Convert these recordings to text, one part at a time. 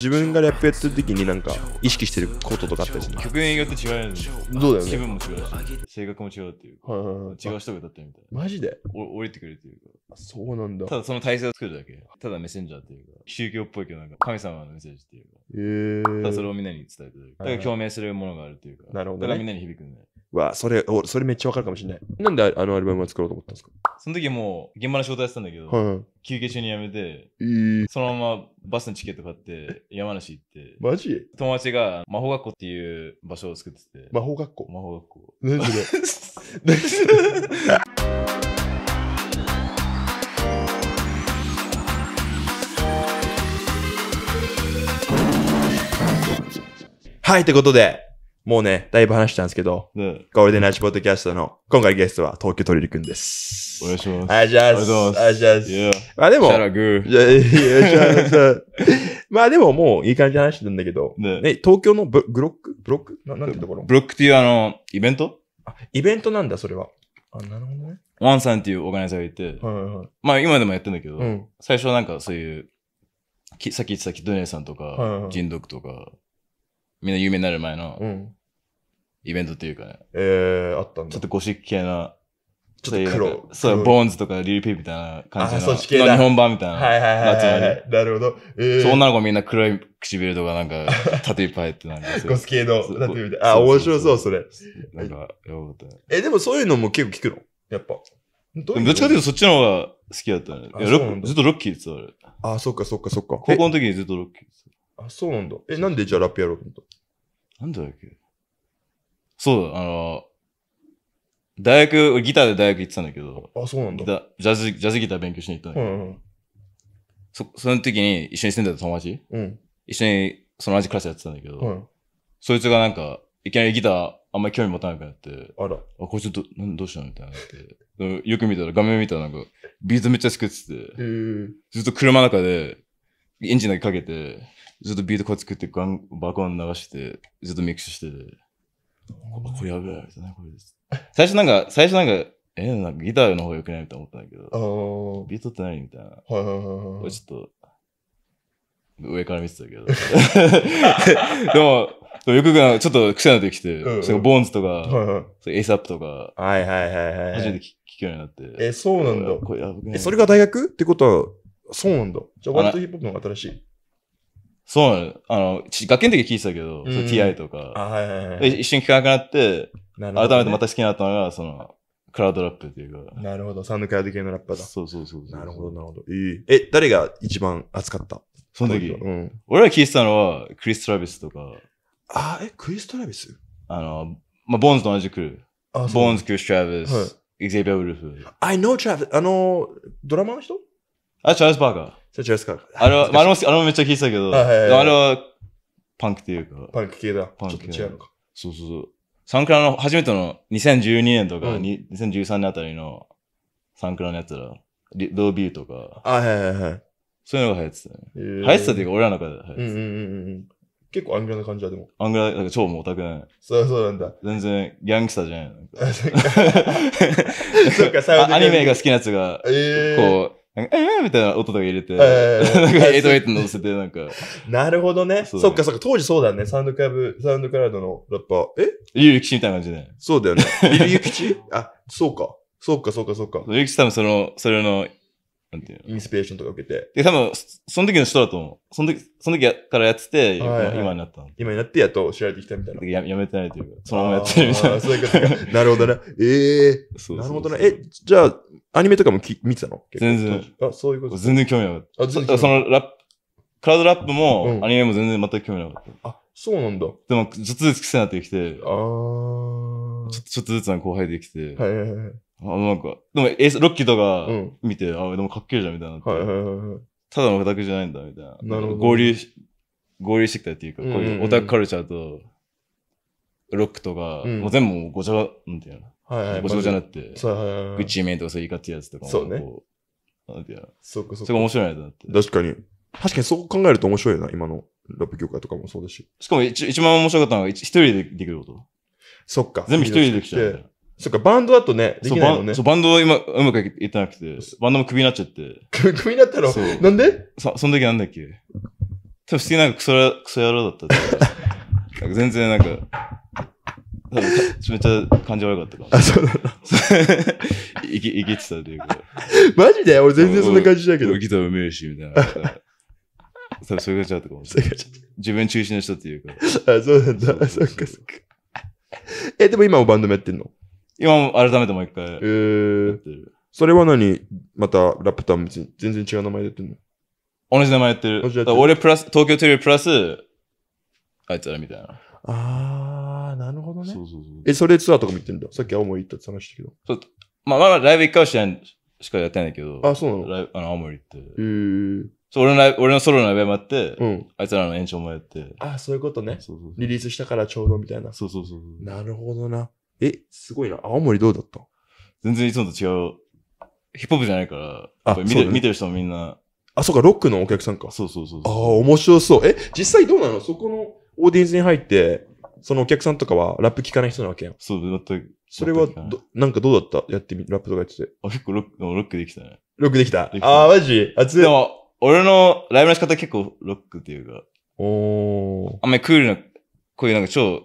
自分がラップやってる時になんか意識してることとかあったりする曲によって違うよね。うだよね気分も違うし、性格も違うっていうか、はいはいはい違う人が歌ってるみたいな。マジでお降りてくれるっていうか、あそうなんだ。ただその体制を作るだけ。ただメッセンジャーっていうか、宗教っぽいけどなんか神様のメッセージっていうか、えただそれをみんなに伝えてるだだから共鳴するものがあるっていうか、なるほどねだからみんなに響くんだよ。わ、それ、おそれめっちゃわかるかもしれない。なんであのアルバムを作ろうと思ったんですかその時もう現場の仕事やってたんだけど、はい、休憩中に辞めて、えー、そのままバスのチケット買って山梨行って。マジ友達が魔法学校っていう場所を作ってて。魔法学校魔法学校。何それ はい、ってことで、もうね、だいぶ話したんですけど、ね、ゴールデンラッチポッドキャストの、今回ゲストは東京鳥リくんです。お願いします。ありがとうございます。ありがとうございます。まあでも、まあでももういい感じの話してんだけど、ね、東京のブロックブロックななんてところブロックっていうあの、イベントあ、イベントなんだ、それは。あ、なるほどね。ワンさんっていうオーガナイザーがいて、はいはいまあ今でもやってんだけど、うん、最初なんかそういう、きさっき言ってたキドネさんとか、はいはいとか、みんな有名になる前の、うんイベントっていうかね。えー、あったんだ。ちょっ。とゴシック系な、ちょっと黒そう、ボーンズとかリルピーみたいな感じの、あそっち系だ日本版みたいな。はいはいはいはいはい。なるほど。えー、そう女の子みんな黒い唇とかなんか、縦いっぱい入ってなんかゴス系の、そみたい。あ、面白そう、それ。なんか、よかった。え、でもそういうのも結構聞くのやっぱ。どでもどっちかというとそっちの方が好きだったね。いやロックずっとロッキーって言ってたあそっかそっかそっか。高校の時にずっとロッキーって言ってあ、そうなんだ。え、なんでじゃあラップやろうと思った。なんだっけそうだ、あの、大学、ギターで大学行ってたんだけど、あ、そうなんギタだ。ジャズ、ジャズギター勉強しに行ったんだけど、んうん。そ、その時に一緒に住んでた友達うん。一緒にその同じクラスやってたんだけど、うん。そいつがなんか、いきなりギターあんまり興味持たなくなって、あら。あ、こいつど、などうしたのみたいなって。でよく見たら、画面見たらなんか、ビートめっちゃ作ってて、えー、ずっと車の中で、エンジンだけかけて、ずっとビートこう作ってガン、爆音流して、ずっとミックスしてて、これやべえ、みたいな、これです。最初なんか、最初なんか、えー、なんかギターの方が良くないと思ったんだけど、ビートって何みたいな。はいはいはい、はい。ちょっと、上から見てたけど。でも、でよくがちょっと癖になってきて、うんうん、ボーンズとか、はいはい、エイサップとか、はいはいはいはい、初めて聞くようになって。え、そうなんだ。これえそれが大学ってことは、そうなんだ。じゃあ、ワールドヒップホップの新しい。そうあの、ち学研の時聞いてたけど、うん、TI とか。あ、はいはいはい。一瞬聞かなくなって、ね、改めてまた好きになったのが、その、クラウドラップっていうか。なるほど。サンドクラウド系のラッパーだ。そうそうそうなるほど、なるほど。え、誰が一番熱かったその時。うん。俺が聞いてたのは、クリス・トラビスとか。あ、え、クリス・トラビスあの、まあ、ボーンズと同じくルあ、ボーンズ、クリス・トラビス、はい、イゼビア・ウルフ。I know Travis. あの、ドラマの人あ、チャールズ・パーカー。れチャールズ・パーカー。あの、あのあのめっちゃ聞いてたけど、あ,、れはの、パンクっていうか。パンク系だ。パンク系。ちょっと違うのか。そうそうそう。サンクラの初めての2012年とか、うん、2013年あたりのサンクラのやつら、リドービューとか。あ、はいはいはい。そういうのが流行ってたね。えー、流行ってたっていうか、俺らの中で流行ってた。うんうんうん、結構アングラな感じだ、でも。アングラ、んか超もうオタクない。そうそうなんだ。全然、ギャングスターじゃないの。そうか、サウンドアニメが好きなやつが、えー、こう、えーみたいな音とか入れて、えー、なんか8 8乗せて、なんか。なるほどね。そっかそっか、当時そうだね。サウンドクラブ、サウンドクラウドのラッパー、えゆりきちみたいな感じで。そうだよね。ゆりゆきちあ、そうか。そうか、そうか、そうか。ゆりきち多分その、それのなんていうのインスピレーションとか受けて。で、多分、その時の人だと思う。その時、その時からやってて、はいはい、今になったの。今になってやっと知られてきたみたいな。ややめてないというか、そのままやってるみたいな。そういうことか。なるほどね。ええー、なるほどね。え、じゃあ、アニメとかもき見てたの全然。あ、そういうこと全然興味なかった。あ、全然そのラップ、クラウドラップも、アニメも全然全く興味なかった。あ、そうなんだ。でも、ちょっとずつ癖になってきて、あちょちょっとずつの後輩できて、はいはいはい。あなんか、でも、エース、ロッキーとか見て、あ、でもかっけえじゃん、みたいな。はいはいはいはい。ただのオタクじゃないんだ、みたいな。なるほど。合流し、合流してきたっていうか、こういうオタクカルチャーと、ロックとか、うん、もう全部ごちゃが、なんていうの。はいはい、ごちゃごちゃになって、そうはいはい、グッチーメンとかそういうってやつとかも。そうね。なんていうの。そか、そこ。そこ面白いなって。確かに。確かにそう考えると面白いな、今のラップ業界とかもそうだし。しかも一一番面白かったのは一人でできること。そっか。全部一人でできちゃう。そっか、バンドだとね、できないもね。そう、バンドは今、うまくいってなくて、バンドもクビになっちゃって。クビになったのなんでそ、その時なんだっけ多分普通になんかクソクソ野郎だった。なんか全然なんか、めっちゃ感じ悪かったかも。あ、そうなんだ。いけ、いけてたというか。マジで俺全然そんな感じだけど。ギターうめえし、みたいな。多分それがちゃったかもしれない。自分中心の人っていうか。あ、そうなんだ。そっかそっか。え、でも今もバンドもやってんの今、改めてもう一回。えー、それは何また、ラプター全然違う名前でやってるの同じ名前やってる。てる俺プラス、東京テレビプラス、あいつらみたいな。あー、なるほどね。そうそうそうえ、それツアーとかも行ってんだ。さっき青森行ったって話したけど。そうまあ、まあ、ライブ一回はしないしかやってないけど。あ、そうなのライブあの青森行って。へ、えー。そう俺のライブ俺のソロのライブもやって、うん、あいつらの延長もやって。あ、そういうことね。そうそうそうリリースしたからちょうどみたいな。そうそうそうそう。なるほどな。え、すごいな。青森どうだった全然いつもと違う。ヒップホップじゃないから、あ見て、ね、見てる人もみんな。あ、そうか、ロックのお客さんか。そうそうそうああ、面白そう。え、実際どうなのそこのオーディエンスに入って、そのお客さんとかはラップ聞かない人なわけやん。そう、全く。それはど、なんかどうだったやってみ、ラップとかやってて。あ、結構ロック、ロックできたね。ロックできた。きたああ、マジあ、い。でも、俺のライブの仕方結構ロックっていうか。おー。あんまりクールな、こういうなんか超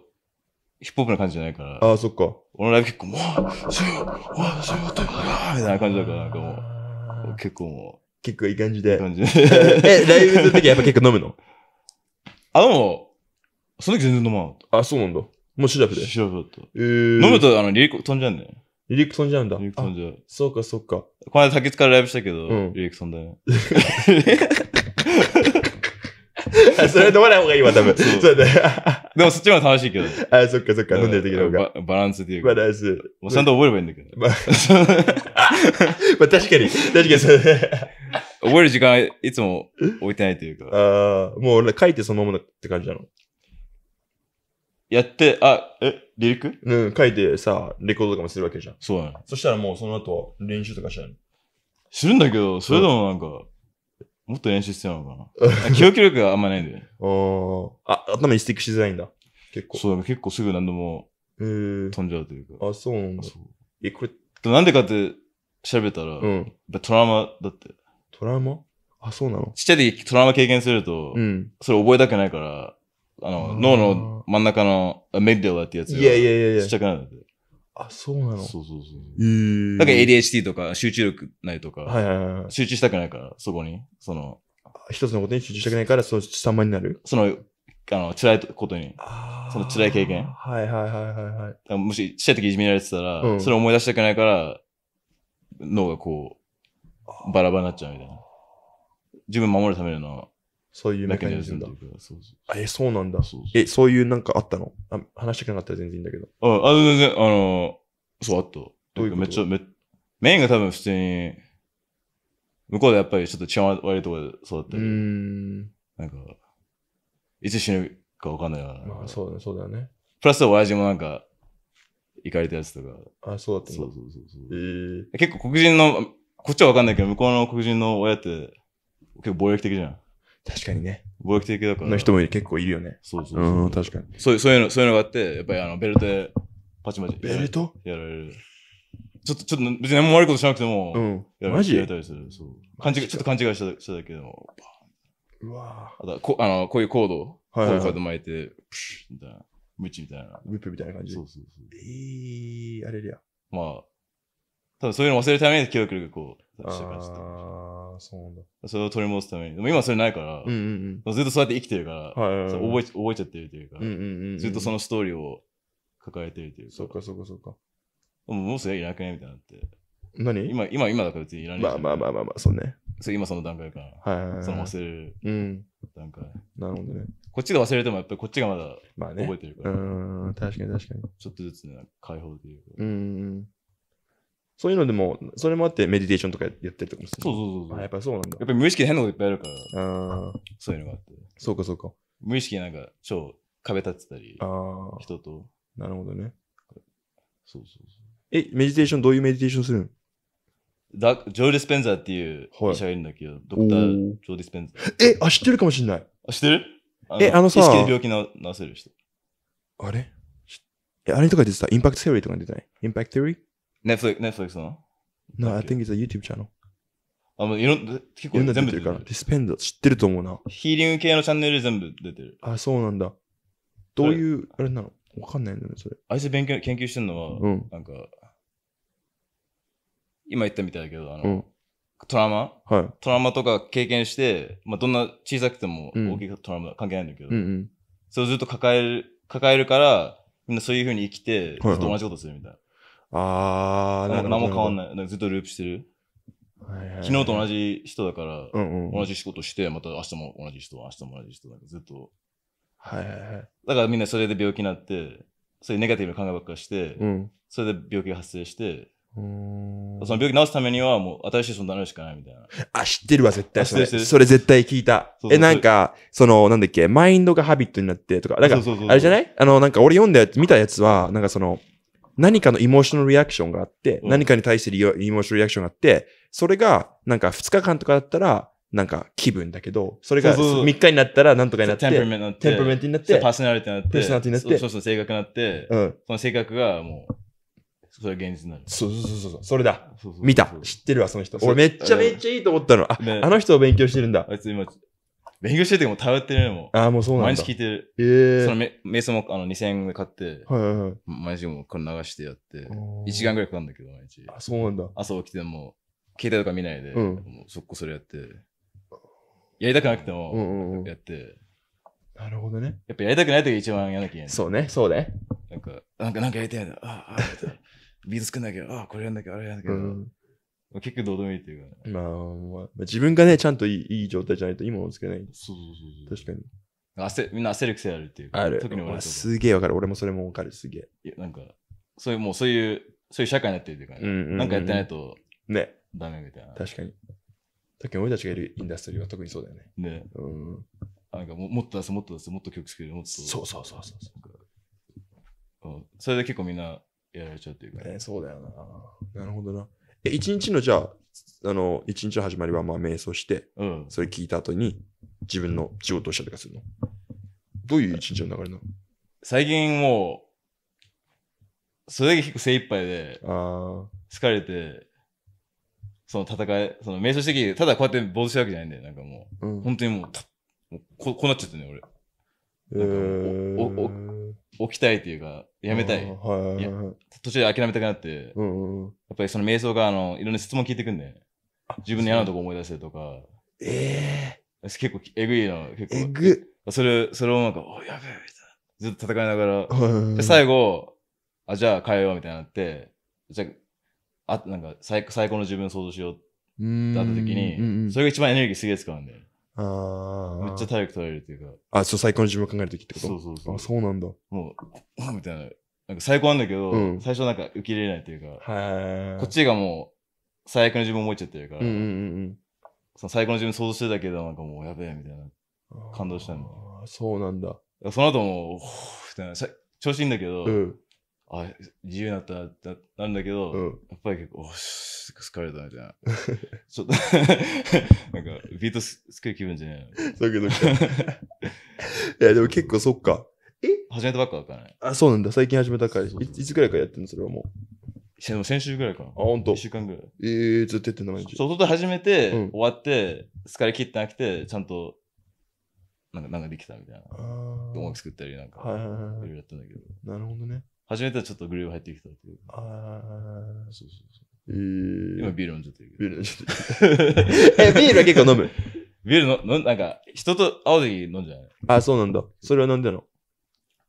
ヒップホップな感じじゃないから。ああ、そっか。俺のライブ結構もう、そうよ、わあ、そうことよ、みたいな感じだから、なんかもう、結構もう。結構いい感じで。いい感じで。え、ライブの時やっぱ結構飲むの あ、でも、その時全然飲まなかった。あ、そうなんだ。もうシラフで。シラフだった。えー、飲むと、あの、リリック飛んじゃうんだよ。リリック飛んじゃうんだ。リリック飛んじゃう。そうか、そうか。この間、竹らライブしたけど、うん、リリック飛んだよ。それ飲まない方がいいわ、多分。そうだね。でもそっちの方が楽しいけど。あ、そっかそっか、飲んでる時の方が。バランスっていうか。バランス。もうちゃんと覚えればいいんだけど。まあ、確かに、確かにそう。覚える時間いつも置いてないというか。ああ、もう俺書いてそのままって感じなのやって、あ、え、リリックうん、書いてさ、レコードとかもするわけじゃん。そうなの。そしたらもうその後練習とかしたのするんだけど、それでもなんか、もっと練習してたのかな。記憶力があんまないんだよ ああ、頭にスティックしづらいんだ。結構。そう、結構すぐ何度も飛んじゃうというか。あ、そうなんだ。え、これ。なんでかって調べたら、うん、トラウマだって。トラウマあ、そうなのちっちゃい時トラウマ経験すると、うん、それ覚えたくないから、あの、脳の真ん中のメッディアってやつが、いやいやいやちっちゃくなるんだって。あ、そうなのそうそうそう。えー、だから ADHD とか集中力ないとか、はいはいはい、集中したくないから、そこに、その、一つのことに集中したくないから、その様になるその、あの、辛いことに、その辛い経験。はいはいはいはい、はい。もし、しっちゃい時いじめられてたら、うん、それを思い出したくないから、脳がこう、バラバラになっちゃうみたいな。自分守るためのそういうメカニズムだ。そうえ、そうなんだえ、そういうなんかあったのあ話したくなかったら全然いいんだけど。あ、あ全然、あの、そう、あった。どういうめっちゃ、めメインが多分普通に、向こうでやっぱりちょっと違う、悪いところで育ったり、んなんか、いつ死ぬかわかんないような。まあそうだね、そうだね。プラス親父もなんか、行かれたやつとか。あ、そうだったんだ。そうそうそうえー、結構黒人の、こっちはわかんないけど、向こうの黒人の親って、結構暴力的じゃん。確かにね。貿易的だから。の人も結構いるよね。そうそうそう。うん、確かに。そうそういうの、そういうのがあって、やっぱりあの、ベルトでパチパチ。ベルトやられる。ちょっと、ちょっと、別に何も悪いことしなくても、うん。やられたりする。そう。勘違い、ちょっと勘違いしたしただけでも、うわあとこあの、こういうコード、はいはいはい、こういうコード巻いて、プシュみたいな。ムチみたいな。ムップみたいな感じ。そうそうそう。えー、あれりゃ。まあ、多分そういうの忘れるために記憶力がこう、してました。ああ、そうなんだ。それを取り戻すために。でも今それないから、うんうん、ずっとそうやって生きてるから、覚え覚えちゃってるというか、ずっとそのストーリーを抱えてるというか。そっかそっかそっか。もうすれいらなくねみたいなって。何今、今、今だから別にいらない。まあまあまあまあまあ、そうね。そ今その段階から、はいはいはい、その忘れる段階、うん。なるほどね。こっちで忘れてもやっぱりこっちがまだ覚えてるから。まあね、うん、確かに確かに。ちょっとずつね、解放というか。うん。そういうのでも、それもあってメディテーションとかやったりとかもする。そうそうそうそう。やっぱりそうなんだ。やっぱり無意識で変なこといっぱいあるから、ああ。そういうのがあって。そうかそうか。無意識なんか超壁立ってたり、あ人と。なるほどね。そうそうそう。え、メディテーション、どういうメディテーションするのだジョー・ディスペンザーっていう医者がいるんだけど、はい、ドクター・ジョー・ディスペンザー。え、あ、知ってるかもしんない。あ、知ってるえ、あのさ。意識で病気の治せる人。あれえ、あれとか出てたインパクトセオリーとか出てないインパクトセオリー Netflix, Netflix の No, I think it's a YouTube channel. あの、いろんな、結構全部出てるから。ディスペンダー知ってると思うな。ヒーリング系のチャンネル全部出てる。あ、そうなんだ。どういう、あれなのわかんないんだね、それ。あいつ勉強、研究してるのは、うん、なんか、今言ったみたいだけど、あの、うん、トラウマ、はい、トラウマとか経験して、まあ、どんな小さくても大きいトラウマ関係ないんだけど、うんうん、それをずっと抱える、抱えるから、みんなそういうふうに生きて、ずっと同じことするみたいな。はいはいああ、なんかど。何も変わんない。なんかずっとループしてる。昨日と同じ人だから、同じ仕事して、また明日も同じ人、明日も同じ人だかずっと。はいはいはい。だからみんなそれで病気になって、そういうネガティブな考えばっかして、うん、それで病気が発生して、その病気治すためにはもう新しい存在になるしかないみたいな。あ、知ってるわ、絶対それ。それ絶対聞いた。そうそうえ、なんか、その、なんだっけ、マインドがハビットになってとか、なんか、あれじゃないあの、なんか俺読んだやつ、見たやつは、なんかその、何かのイモーショナルリアクションがあって、うん、何かに対するイモーショナルリアクションがあって、それが、なんか2日間とかだったら、なんか気分だけど、それが3日になったらなんとかになって、テンプメテンプメントになって、パーソナリティになって、パーソナリティになって、そうそう、性格になって、うん、その性格がもう、それ現実になる。そうそうそうそう。それだ。そうそうそうそう見た。知ってるわ、その人。俺めっちゃめっちゃいいと思ったの。あ、ね、あの人を勉強してるんだ。あいつ今、勉強してても、も頼ってるのも。ああ、もうそうなんだ。毎日聞いてる。ええー、そのメイスもあの2000円で買って、はいはいはい。毎日もこれ流してやって、1時間ぐらいかかるんだけど、毎日。あ、そうなんだ。朝起きても、携帯とか見ないで、うん、もうそこそれやって、やりたくなくても、やって、うんうんうんなるほどね。やっぱやりたくないと一番やらなきゃいけない。そうね、そうね。なんか、なんか、なんかやりたいんだ。ああ、ああ、ビート作んなきゃ、ああ、これやんなきゃ、あれやんなきゃ。うん、結構どうでもいいていうかね。まあ、まあ、自分がね、ちゃんといいいい状態じゃないといいものをつけない。そうそうそうそう確かに。焦みんな焦る癖あるっていうか。ある。特に俺か、まあ、すげえわかる。俺もそれもわかる。すげえ。いや、なんか、そういう、もうそういう、そういう社会になってるていうかね。うんうんうんうん、なんかやってないと、ね。ダメみたいな。確かに。特に俺たちがいるインダストリーは特にそうだよね。ね。うん。なんかももっと出す、もっと出す、もっと曲作る、もっと。そうそうそうそう。それで結構みんなやられちゃうっていうか、ね。えそうだよな。なるほどな。一日のじゃあ、あの、一日の始まりはまあ瞑想して、うん、それ聞いた後に自分の仕事をしたりとかするの。どういう一日の流れなの最近もう、それだけ結構精一杯で、疲れて、その戦い、その瞑想してきて、ただこうやって坊主っとわけじゃないんだよ。なんかもう、うん、本当にもう、ここうなっちゃってね、俺。えー、置きたいというか、やめたい。途中で諦めたくなって、やっぱりその瞑想があのいろんな質問聞いてくんで、自分の嫌なとこ思い出せとか。ええ結構、えぐいの、結構。えぐそれ、それをなんか、おやべえ、みたいな。ずっと戦いながら。で、最後、あ、じゃあ変えよう、みたいになって、じゃあ、あなんか最、最高の自分を想像しようってなった時に、それが一番エネルギーすげえ使うんで。ああ。めっちゃ体力取られるというか。あ、そう、最高の自分を考えるときってことそうそうそう。あ、そうなんだ。もう、みたいな。なんか最高なんだけど、うん、最初なんか受け入れないというか、はいこっちがもう最悪の自分を思いちゃってるから、うんうんうん、その最高の自分想像してたけど、なんかもうやべえみたいな、感動したんだ。そうなんだ。その後もう、ほみたいな、調子いいんだけど、うん、あ、自由になったってなんだけど、うん、やっぱり結構、おし、疲れたみたいな。ちょっとなんか、ビートす作る気分じゃないの。そうけど、いや、でも結構そっか。え始めたばっかだからね。あ、そうなんだ。最近始めたから。いつぐらいからやってんのそれはもう。先週ぐらいかな。あ、ほんと。1週間ぐらい。えー、ずっとやってんの毎日。外で始めて、うん、終わって、疲れ切ってなくて、ちゃんと、なんか、なんかできたみたいな。音楽作ったり、なんか、はいろいろやったんだけど。なるほどね。初めてはちょっとグリー入ってきたていう。ああ。そうそうそう。えー、今ビール飲んじゃってるけど。ビール飲んじゃってる。え、ビールは結構飲むビールの、のなんか、人と会う時飲んじゃないあ、そうなんだ。それは飲んでるの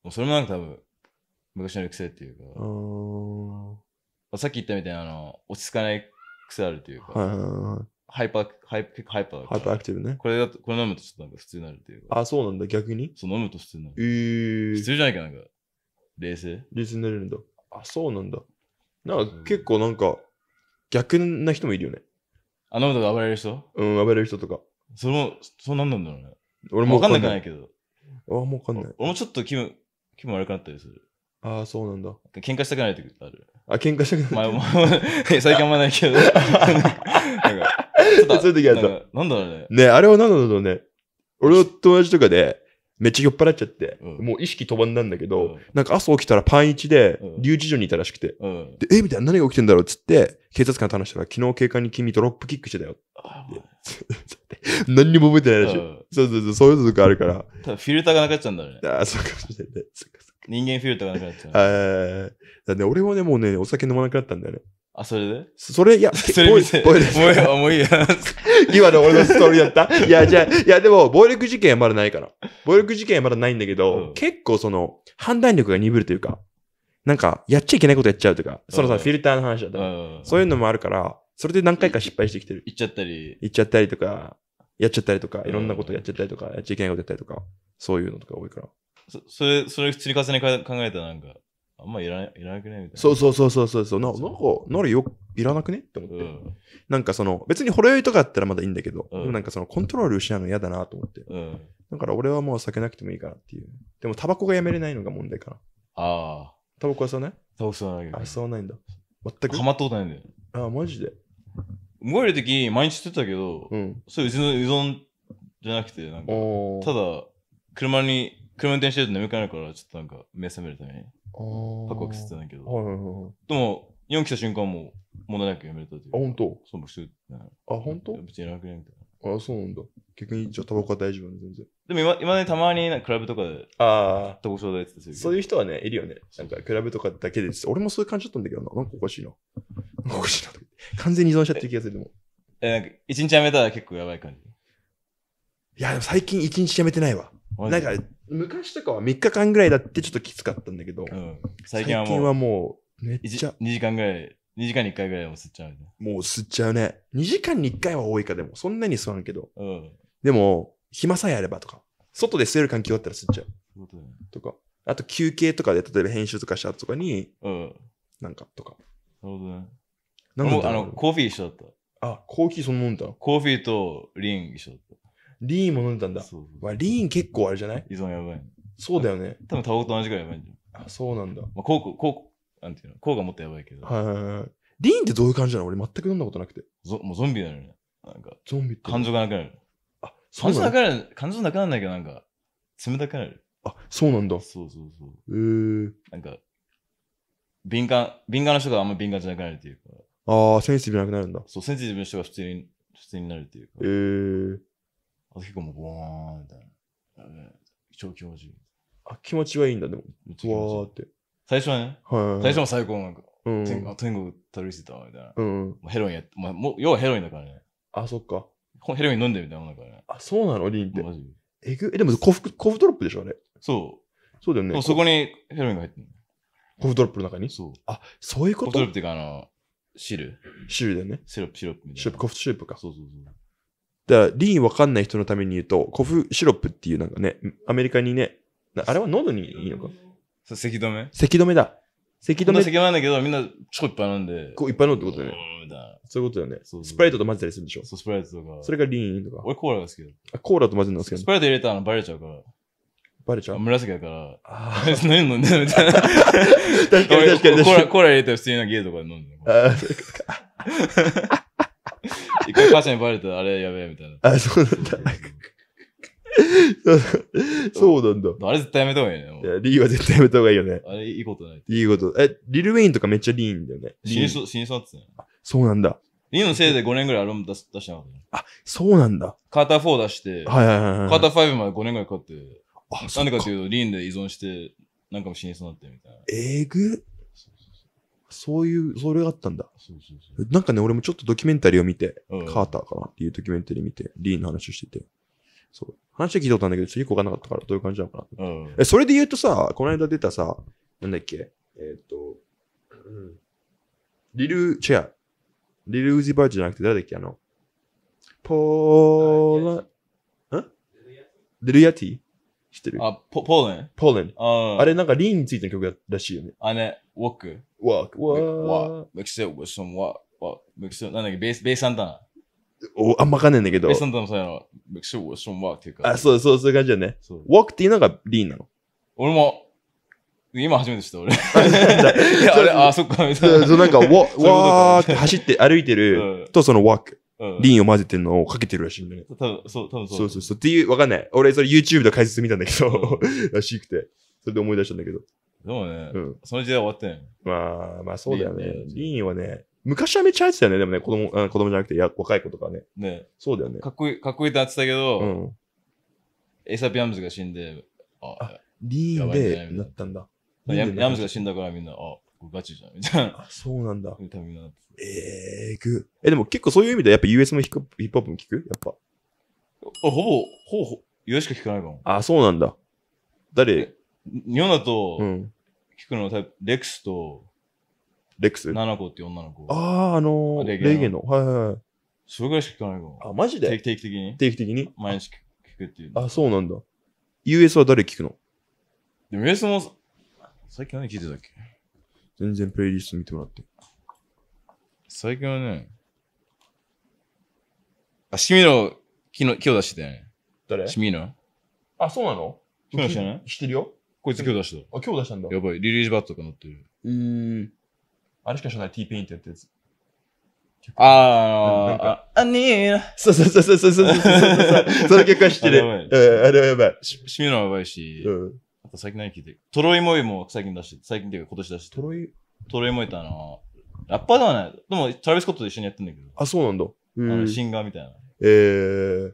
もうそれもなんか多分、昔の癖っていうか。あさっき言ったみたいな、あの、落ち着かない癖あるというか。はいはいはい。ハイパー、ハイ、結構ハイパー。ハイパーアクティブね。これだと、これ飲むとちょっとなんか普通になるっていうか。あ、そうなんだ、逆にそう、飲むと普通になる。えー、普通じゃないか、なんか。冷静冷静になれるんだ。あ、そうなんだ。なんか結構なんか、逆な人もいるよね。あのことで暴れる人うん、暴れる人とか。それも、そうなんなんだろうね。俺もわかんなくないけど。あもうわかんない。俺もちょっと気分、気分悪くなったりする。ああ、そうなんだ。喧嘩したくない時ある。あ、喧嘩したくなまい。あ、まあ最近あんまないけど。なんか、ちょっと そういう時あるなんなんだろうね。ね、あれは何なんだろうね。俺の友達とかで、めっちゃ酔っ払っちゃって、うん、もう意識飛ばんなんだけど、うん、なんか朝起きたらパン一で、留置所にいたらしくて、うん、で、えみたいな、何が起きてんだろうっつって、警察官と話したら、昨日警官に君ドロップキックしてたよ。何にも覚えてないらしい。そうそうそう、そういうのとかあるから。ただフィルターがなかっちゃうんだろうね。ああ、そうかもしれない。そうか人間フィルターがなくなっちゃう。ええ。だね、俺はね、もうね、お酒飲まなくなったんだよね。あ、それでそれ、いや、それボイル、ボイル。もういいや、もういいや。今の俺のストーリーだったいや、じゃあ、いや、でも、暴力事件はまだないから。暴力事件はまだないんだけど、うん、結構その、判断力が鈍るというか、なんか、やっちゃいけないことやっちゃうというか、そのさ、フィルターの話だと、そういうのもあるから、それで何回か失敗してきてる。行っちゃったり。行っちゃったりとか、やっちゃったりとか、いろんなことやっちゃったりとか、やっちゃいけないことやったりとか、そういうのとか多いから。そそれ、それ普通に重ね考えたらなんか、あんまいらいらなくねみたいな。そうそうそうそうそうそう。ななんか、ならよ、いらなくねって思って。うんなんかその、別にほろ酔いとかだったらまだいいんだけど、うんなんかそのコントロールしないの嫌だなと思って。うん。だから俺はもう避けなくてもいいからっていう。でもタバコがやめれないのが問題かな。ああ。タバコは吸わないタバコ吸わないけあ、吸わないんだ。全くど。ハマったことないんだよ。あ、マジで。向える時、毎日吸ってたけど、うん。それうちの依存じゃなくて、なんか、ただ、車に車運転してると眠くなるから、ちょっとなんか目覚めるために、パクパクしてたんだけど。はいはいはい。でも、日本来た瞬間も問題なくやめれたというあ、あ、本当そう、僕、あ、本当別にやらなくいみたいな。あ、そうなんだ。逆に、じゃあタバコは大丈夫な全然。でも今、今ね、たまにクラブとかで、ああ、タバコってそういう人はね、いるよね。なんか、クラブとかだけで、俺もそういう感じだったんだけどな。なんかおかしいな。なんかおかしいな。完全に依存しちゃってる気がする、も。え、なんか、一日やめたら結構やばい感じ。いや、でも最近一日やめてないわ。なんか、昔とかは3日間ぐらいだってちょっときつかったんだけど、うん最近は最近もはう、もう、めっちゃ、2時間ぐらい、2時間に1回ぐらいも吸っちゃうね。もう吸っちゃうね。2時間に1回は多いかでも、そんなに吸わんけど。うん。でも、暇さえあればとか、外で吸える環境だったら吸っちゃううん、とか、あと休憩とかで、例えば編集とかした後とかに、うん。なんかとか。なるほどね。なんだもあの、コーヒー一緒だった。あ、コーヒーその飲んだ。コーヒーとリン一緒だった。リーンも飲んでたんだ。そうそうまあ、リーン結構あれじゃない依存やばい。そうだよね。多分タバコと同じぐらいやばいんじゃん。あ、そうなんだ。まあ、こうこう、こう、なんていうの、こうがもっとやばいけど。はいはいはい。リーンってどういう感じなの俺全く飲んだことなくて。ゾもうゾンビなのね。なんか。ゾンビって。感情がなくなる。あ、そうなんだ。感情なくなる。感情なくならけど、なんか、冷たくなる。あ、そうなんだ。そうそうそう。へえー。なんか、敏感、敏感な人があんま敏感じゃなくなるっていうか。ああ、センシティブなくなるんだ。そう、センシティブな人が普通に、普通になるっていうか。ええー。結構もうボーンみたいな。超気持ちいい。あ、気持ちはいいんだ、でも。うわーって。最初はね、はい、最初は最高なんか、うん、天天国りしてたみたいな。うん、ヘロインやって、まあ、もう要はヘロインだからね。あ、そっか。ヘロイン飲んでみたいなもんだからね。あ、そうなのリンって。マジえぐえ、でもコフ、コフドロップでしょ、あれ。そう。そうだよね。そこにヘロインが入ってる。コフドロップの中にそう。あ、そういうことコフドロップっていうか、あの、汁。汁だよね。シロップ、シロップみたいな。シロップ、コフシロップか。そうそうそう。だから、リンわかんない人のために言うと、コフシロップっていうなんかね、アメリカにね、あれは喉にいいのか咳止め咳止めだ。咳止め。咳止めなんだけど、みんな超いっぱい飲んで。こういっぱい飲むってことだよね。そういうことだよねそうそうそう。スプライトと混ぜたりするんでしょそう、スプライトとか。それがリンとか。俺コーラが好きだ。あ、コーラと混ぜるの好きだ。スプライト入れたらバレちゃうから。バレちゃう紫だから。ああ。何 飲んでるみたいな。確かに確かにコーラ。コーラ入れたら普通にゲーとかで飲んでる。あそうか。一回母ちゃんにバレたらあれやべえみたいな。あ、そうなんだ。そうなんだ。あれ絶対やめた方がいいね。いや、リーは絶対やめた方がいいよね。あれいいことない。いいこと。え、リル・ウェインとかめっちゃリーンだよね。死にそう、死にそうっつうそうなんだ。リーのせいで5年ぐらいアルバム出す出したなかったあ、そうなんだ。カーター4出して、はいはいはい、カーター5まで5年ぐらいかかって、あ、なんでかっていうとリーンで依存して、なんかも死にそうになってみたいな。えぐ。そういう、それがあったんだ。なんかね、俺もちょっとドキュメンタリーを見て、うん、カーターかなっていうドキュメンタリー見て、リーの話をしてて。そう。話は聞いたとんだけど、ちょっとよくかなかったから、どういう感じなのかな、うん、え、それで言うとさ、この間出たさ、なんだっけ、えっ、と、うん、リル、チェア。リル・ウジ・バージじゃなくて、誰だっけ、あの、ポーラ、んリル・ヤティ知ってるあ、ポポーレン。ポーレン。あれなんかリーについての曲らしいよね。あれ、ウォック。Walk. w a k Mix it with some w a k w a k Mix it. なんだっけベース、ベースサンタナ。おあんまわかんないんだけど。ベースサンタナさんの Mix it with some w a k っていうか。あ、そうそう、そういう感じだね。Walk っていうのがリーンなの。俺も。今初めて知った俺。いれ、あ、そっか、みたいな。そう、なんか、わ、わーって走って歩いてると、そのワーク、リンを混ぜてるのをかけてるらしいんだね。多分、そう、多分そう。そうそうそう。っていう、わかんない。俺、それ YouTube で解説見たんだけど、らしくて。それで思い出したんだけど。でもね、うん、その時代終わったんまあ、まあそうだよね。リーンはね、昔はめっちゃ入ってたよね、でもね、子供、子供じゃなくてや若い子とかね。ねそうだよね。かっこいい、かっこいいってなってたけど、うん、エサピアムズが死んで、あ、あリーンでなったんだ。ヤムズが死んだからみんな、あ、ガチじゃん、みたいな。そうなんだ。みたいな。えー、く。え、でも結構そういう意味でやっぱ US のヒップホップも聞くやっぱ。ほぼ、ほぼ、US しか聞かないかも。あ、そうなんだ。誰日本だと、うん聞くのは、イプ、レックスと、レックスナナって女の子。ああ、あのー、レゲゲの。はいはいはい。それぐらいしか聞かないかも。あ、マジで定期的に定期的に毎日聞くっていう。あ、そうなんだ。US は誰聞くのでも US も、最近何聞いてたっけ全然プレイリスト見てもらって。最近はね、あ、シミの、昨日、今日出してたよね。誰シミのあ、そうなの知らな知ってるよ。こいつ今日出した。あ、今日出したんだ。やばい、リリースバットとか乗ってる。うーん。あれしか知らない T ペイントやったやつ。なんあかあ、あにーそうそうそうそうそうそうそうその結果知ってる。あれやばいあれはやばい。し締めるのやばいし、うんあと最近何聞いてるトロイモイも最近出して、最近っていうか今年出してトロイ、トロイモイってあの、ラッパーではない。でも、トラビス・コットと一緒にやってんだけど、あ、そうなんだ。うあのん。シンガーみたいな。えー、もう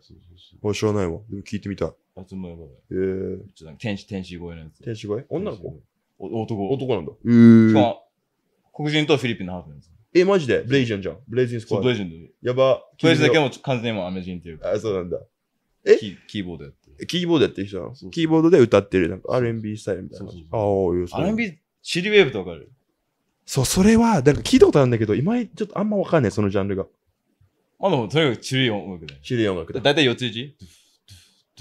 う。あ知らないわ。でも聞いてみたい。発前払い。えー、ちょっと天使、天使越えのやつ。天使声女の子男。男なんだ。えー、しか黒人とフィリピンのハーフなんですよ。え、マジでブレイジャンじゃん。ブレイジンスコア。ブレイジンで。やば。ブレイジャンだけも完全にアメ人っていうか。あ、そうなんだ。えキキーボードやってる。キーボードやってる人なのキーボードで歌ってる、なんか R&B スタイルみたいな。そうそうそうああ、R&B、チリウェーブとわかるそう、それは、なんか聞いたことあるんだけど、今ちょっとあんまわかんない、そのジャンルが。まあでも、とにかくチリ音楽だよ。チリ音楽だ。だいたい四つ打はいはい。あ、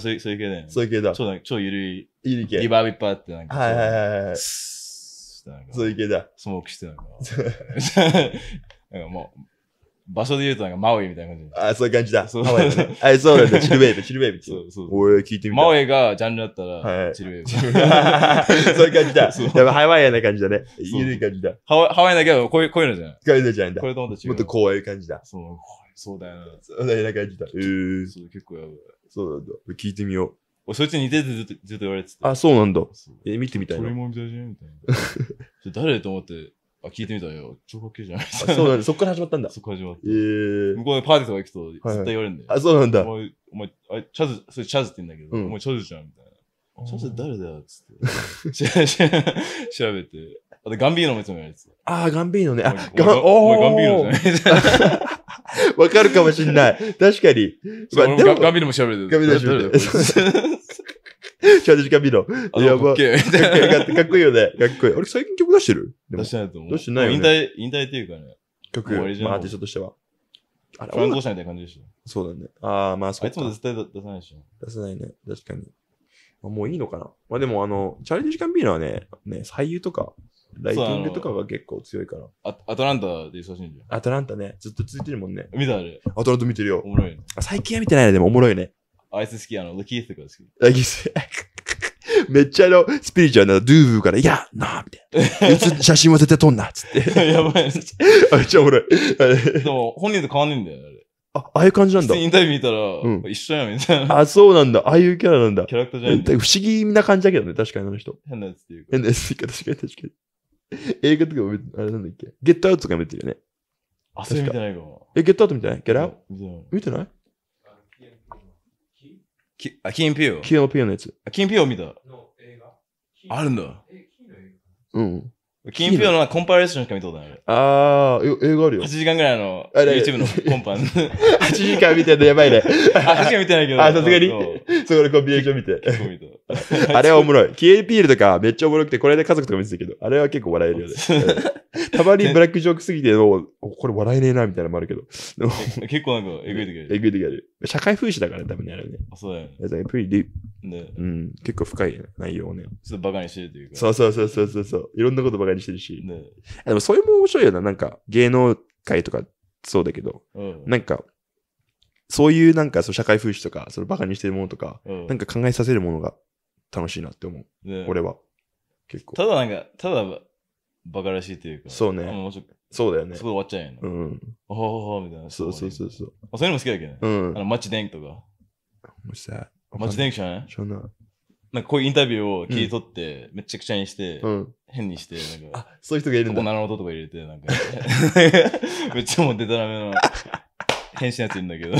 そういう、そういう系だよね。そういう系だ。超なんか、超ゆるい。ゆるい系。リバービッパーってなんか。はいはいはいはい。そういう系だ。スモークしてなんか。なんかもう。場所で言うとなんかマウイみたいな感じ。あ、そういう感じだ。そうハワイね。あ、そうなんだ。チルベイブ、チルベイブ。そうそう。俺、聞いてみた。マウイがジャンルだったら、チルベイブ。そういう感じだ。やばハワイな感じだね。緩い感じだ。ハワイだけど、こういう、こういうのじゃない。こういうのじゃないんだ。これともっと違う。もっとこういう感じだ。そう、そうだよな。そうだよな感じだ。えー。そう、結構やばい。そうなんだ。聞いてみよう。俺、そいつに似ててずっと言われてた。あ、そうなんだ。え、見てみたいな。鳥もたいじゃんみたいな。誰と思って。あ、聞いてみたよ。超かっけじゃないですか。そうなんだ。そっから始まったんだ。そっから始まった。ええー。向こうでパーティーとか行くと、絶対言われるんだよ。あ、そうなんだ。お前、お前、あチャズ、それチャズって言うんだけど、うん、お前チャズじゃん、みたいな。チャズ誰だよ、つって。調べて。あと、ガンビーノもいつもやるやつ。ああ、ガンビーノね。あ、ガン、おおガンビーノじゃない。わかるかもしんない。確かに。まあ、でもガンビーノも調べてる。ガンビーノも調べてる。チャレンジキャビの。いや、まあ、かっこいいよね。かっこいい。俺最近曲出してる出してないと思う。出してないよ、ね。引退、引退っていうかね。曲、まあ、アーティストとしては。あれ、フランコ社みたいな感じでしょ。そうだね。ああ、まあ、そうあいつも絶対出さないでしょ。出さないね。確かに。まあ、もういいのかな。まあでも、あの、チャレンジキンビーナはね、ね、俳優とか、ライティングとかが結構強いから。アアトランタで忙しいんじゃん。アトランタね、ずっと続いてるもんね。見たあれ。アトランタ見てるよ。おもろい、ね、最近は見てないね、でもおもろいね。あいつ好き、あの、ルキースとか好き。ラキス。めっちゃあの、スピリチュアルなドゥーブーから、いや、なあ、みたいな。写真は絶対撮んな、つって。やばいね。あ、めっちゃおもろい。でも、本人と変わんねえんだよあれ。あ、ああいう感じなんだ通。にインタビュー見たら、うん一緒やん、みたいな。あ、そうなんだ。ああいうキャラなんだ。キャラクターじゃない不思議な感じだけどね、確かにあの人。変なやつっていうか。変なやつっていうか、確かに確かに。映画とかもあれなんだっけゲットアウトとか見てるよね。あ、それ見てないかも。え、ゲットアウト見てないゲラト見てない見てないきあ、キンピオ。キンピオのやつ。あ、キンピオ見た。の映画あるんだ。え、キンの映画うん。金曜のコンパレーションしか見たことない。ああ、映画あるよ。8時間ぐらいの YouTube のコンパ。8時間見てるのやばいね。8時間見てないけど。あ、さすがに。そこでコンビネーション見て。あれはおもろい。キエピールとかめっちゃおもろくて、これで家族とか見てたけど、あれは結構笑えるよね。たまにブラックジョークすぎて、もこれ笑えねえな、みたいなのもあるけど。結構なんか、えぐい時ある。えぐい時ある。社会風刺だから、多分ね、あれね。そうだよね。やっぱり、ね、うん、結構深い内容をね。ちょっとバカにしてるというか。そうそうそうそうそう。いろんなことバカにりしてるし。ね、でもそれも面白いよな。なんか、芸能界とかそうだけど、うん、なんか、そういうなんか、そ社会風刺とか、そのバカにしてるものとか、うん、なんか考えさせるものが楽しいなって思う。ね、俺は。結構。ただなんか、ただ、バカらしいというか。そうね。そうだよね。そこで終わっちゃうよね。うん。おおはみたいな。そうそうそうそう。そういうのも好きだけどね。うん。あの、マッチとか。もしさ。マッチじゃない知らない。なんかこういうインタビューを切り取って、めちゃくちゃにして、うん、変にして、なんか、あ、そういう人がいるんだ。女の音とか入れて、なんか、めっちゃもうデタラメの、変身やついるんだけど。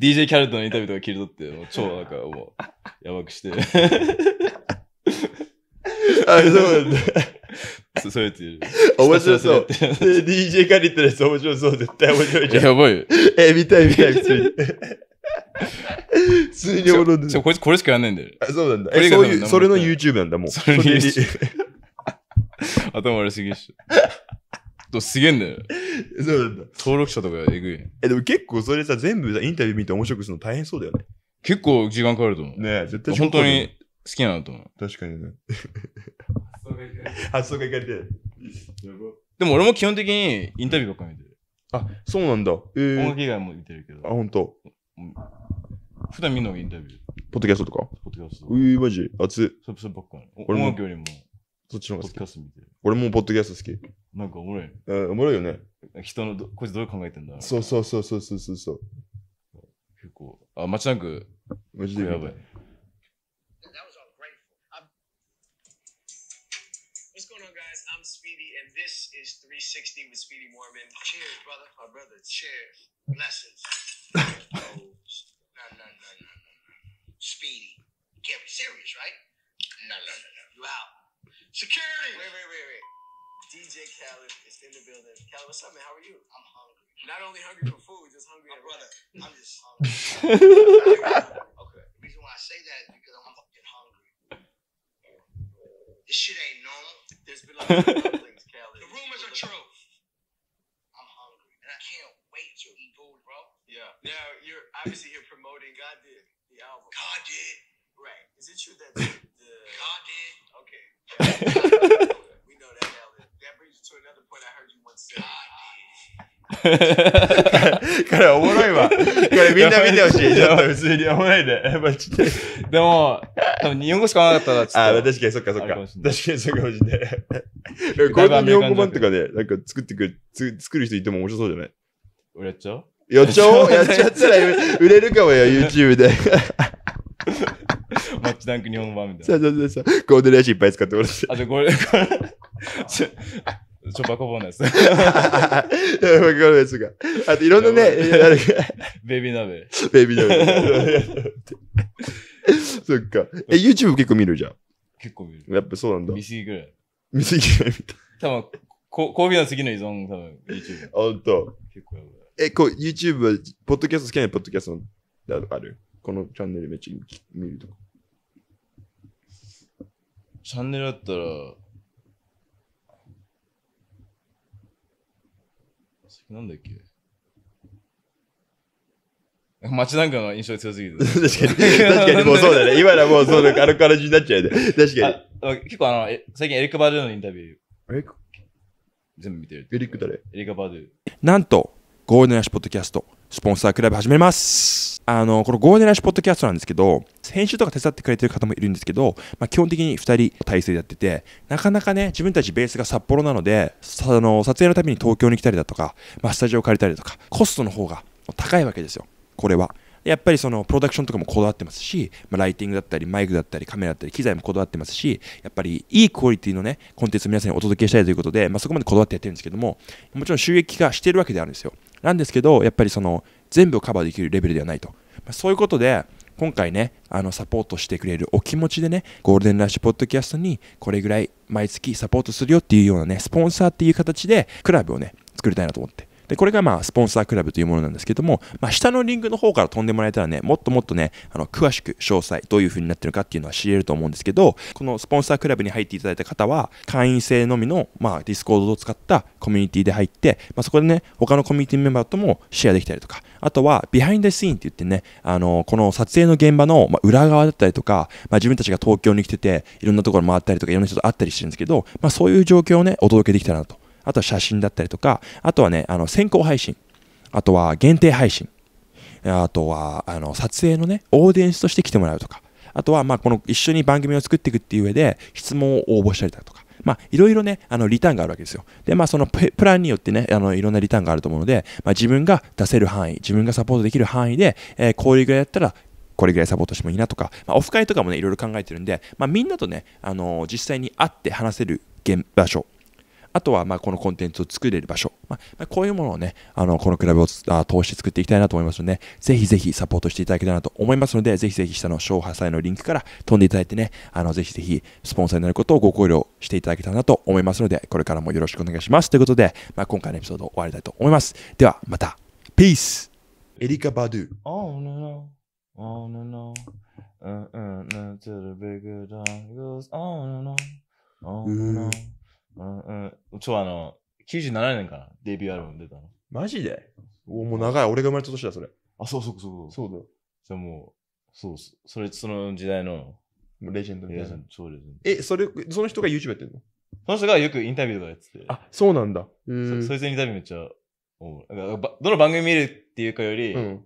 DJ キャルトのインタビューとか切り取って、もう超なんかもう、やばくして。あ、そうなんだ。そそういうやついる。面白そう。DJ カリッてのやつ面白そう。絶対面白いじゃん。やばいよ。え、見たい見たい、普通に。数量のょ、こいつこれしかやんないんだよ。そうなんだ。え、そういう、それの YouTube なんだ、もう。それに。頭悪すぎっしょ。すげえんだよ。そうなんだ。登録者とかえぐい。え、でも結構それさ、全部さ、インタビュー見て面白くするの大変そうだよね。結構時間かかると思う。ね絶対本当に好きなのと思う。確かにね。発想がいかれてる。でも俺も基本的にインタビューばっか見てる。あ、そうなんだ。えー、音楽以外も見てるけど。あ、本当。普段見のインタビュー。ポッドキャストとかポッドキャスト。うー、マジ熱い。そそればっかり。俺もよりも、そっちの方ポッドキがャ好き。スト見て俺もポッドキャスト好き。なんかおもろいね。おもろいよね。人のど、こいつどう考えてんだそうそうそうそうそうそうそう。結構。あ、街なく、マジでやばい。this is 360 with Speedy Mormon. Cheers, brother. My brother, cheers. Blessings. no, no, no, no, no, no. Speedy, you can't be serious, right? No, no, no, no. You out. Security. Wait, wait, wait, wait. DJ Khaled is in the building. Khaled, what's up, man? How are you? I'm hungry. Not only hungry for food, just hungry. My brother, I'm just hungry. okay. The reason why I say that is because I'm fucking hungry. This shit ain't normal. There's been like things, Khaled. The rumors are true. I'm hungry and I can't wait till he goes, bro. Yeah. Now you're obviously you're promoting God did the album. God did. Right. Is it true that the, the God did? Okay. Yeah. we know that now. That brings you to another point I heard you once say. God did. これおもろいわ。これみんな見てほしい。ちょっと普通におもろいで。やっぱちょっと、でも、多分日本語しかなかったらっっあ、確かにそっかそっか。か確かにそうかもしれない。これの日本語版とかで、なんか作ってくる、作る人いても面白そうじゃないやっちゃうやっちゃおう やっちゃったら売れるかもよ、YouTube で。マッチダンク日本版みたいな。そうそうそうコードレアシーいっぱい使ってもらって。あ、じゃこれ、これ、ちょ、ちょばこぼんでや、ばこでが。あといろんなね、ベビー鍋。ベビー鍋。そっか。え、YouTube 結構見るじゃん。結構見る。やっぱそうなんだ。見すぎぐらい。見すぎぐらい見た。多分、こコーヒーの次の依存、多分 YouTube。あ、ほんと。結構やばい。え、こう、YouTube は、ポッドキャスト好きなポッドキャストだとかあるこのチャンネルめっちゃ見るとチャンネルだったら、なんだっけ 街なんかが印象強すぎる。確かに。確かに、もうそうだね。今らもうそうだ、あの形になっちゃうね。確かに。結構あの、最近エリック・バールーのインタビュー。エリック全部見てる。エリック誰エリック・バールー。なんと、ゴールデンラッシュポッドキャスト、スポンサークラブ始めます。あの、このゴールデンラッシュポッドキャストなんですけど、編集とか手伝ってくれてる方もいるんですけど、まあ、基本的に2人体制でやってて、なかなかね、自分たちベースが札幌なので、あの撮影のために東京に来たりだとか、まあ、スタジオ借りたりだとか、コストの方が高いわけですよ、これは。やっぱりそのプロダクションとかもこだわってますし、まあ、ライティングだったり、マイクだったり、カメラだったり、機材もこだわってますし、やっぱりいいクオリティのね、コンテンツを皆さんにお届けしたいということで、まあ、そこまでこだわってやってるんですけども、もちろん収益化してるわけであるんですよ。なんですけどやっぱりその全部をカバーできるレベルではないと、まあ、そういうことで今回ねあのサポートしてくれるお気持ちでねゴールデンラッシュポッドキャストにこれぐらい毎月サポートするよっていうようなねスポンサーっていう形でクラブをね作りたいなと思ってで、これがまあ、スポンサークラブというものなんですけども、まあ、下のリンクの方から飛んでもらえたらね、もっともっとね、あの、詳しく詳細、どういう風になってるかっていうのは知れると思うんですけど、このスポンサークラブに入っていただいた方は、会員制のみの、まあ、ディスコードを使ったコミュニティで入って、まあ、そこでね、他のコミュニティメンバーともシェアできたりとか、あとは、ビハインドシーンって言ってね、あの、この撮影の現場の、ま裏側だったりとか、まあ、自分たちが東京に来てて、いろんなところ回ったりとか、いろんな人と会ったりしてるんですけど、まあ、そういう状況をね、お届けできたらなとあとは写真だったりとか、あとはね、あの先行配信、あとは限定配信、あとはあの撮影のね、オーディエンスとして来てもらうとか、あとはまあこの一緒に番組を作っていくっていう上で質問を応募したりだとか、まあ、いろいろね、あの、リターンがあるわけですよ。で、まあ、そのプランによってね、あの、いろんなリターンがあると思うので、まあ、自分が出せる範囲、自分がサポートできる範囲で、えー、こういうぐらいだったら、これぐらいサポートしてもいいなとか、まあ、オフ会とかもね、いろいろ考えてるんで、まあ、みんなとね、あのー、実際に会って話せる現場所あとはまあこのコンテンツを作れる場所、まあ、こういうものをね、あのこのクラブを通して作っていきたいなと思いますので、ぜひぜひサポートしていただけたらなと思いますので、ぜひぜひ下の勝敗祭のリンクから飛んでいただいてね、あのぜひぜひスポンサーになることをご考慮していただけたらなと思いますので、これからもよろしくお願いします。ということで、まあ、今回のエピソードを終わりたいと思います。ではまた、ピースエリカ・バドゥ。Oh, no, no. Oh, no, Uh, uh, no, t the bigger d a w goes on n on, on うんうん。あの、97年かな、デビューアルバム出たの。マジでおもう長い、俺が生まれた年だ、それ。あ、そうそうそう。そうだ。じゃもう、そうす。それ、その時代の。レジェンドみたいな。超レジェンド。え、それ、その人が YouTube やってるのその人がよくインタビューとかやってて。あ、そうなんだ。そそいつのインタビューめっちゃおもろい。かばどの番組見るっていうかより、うん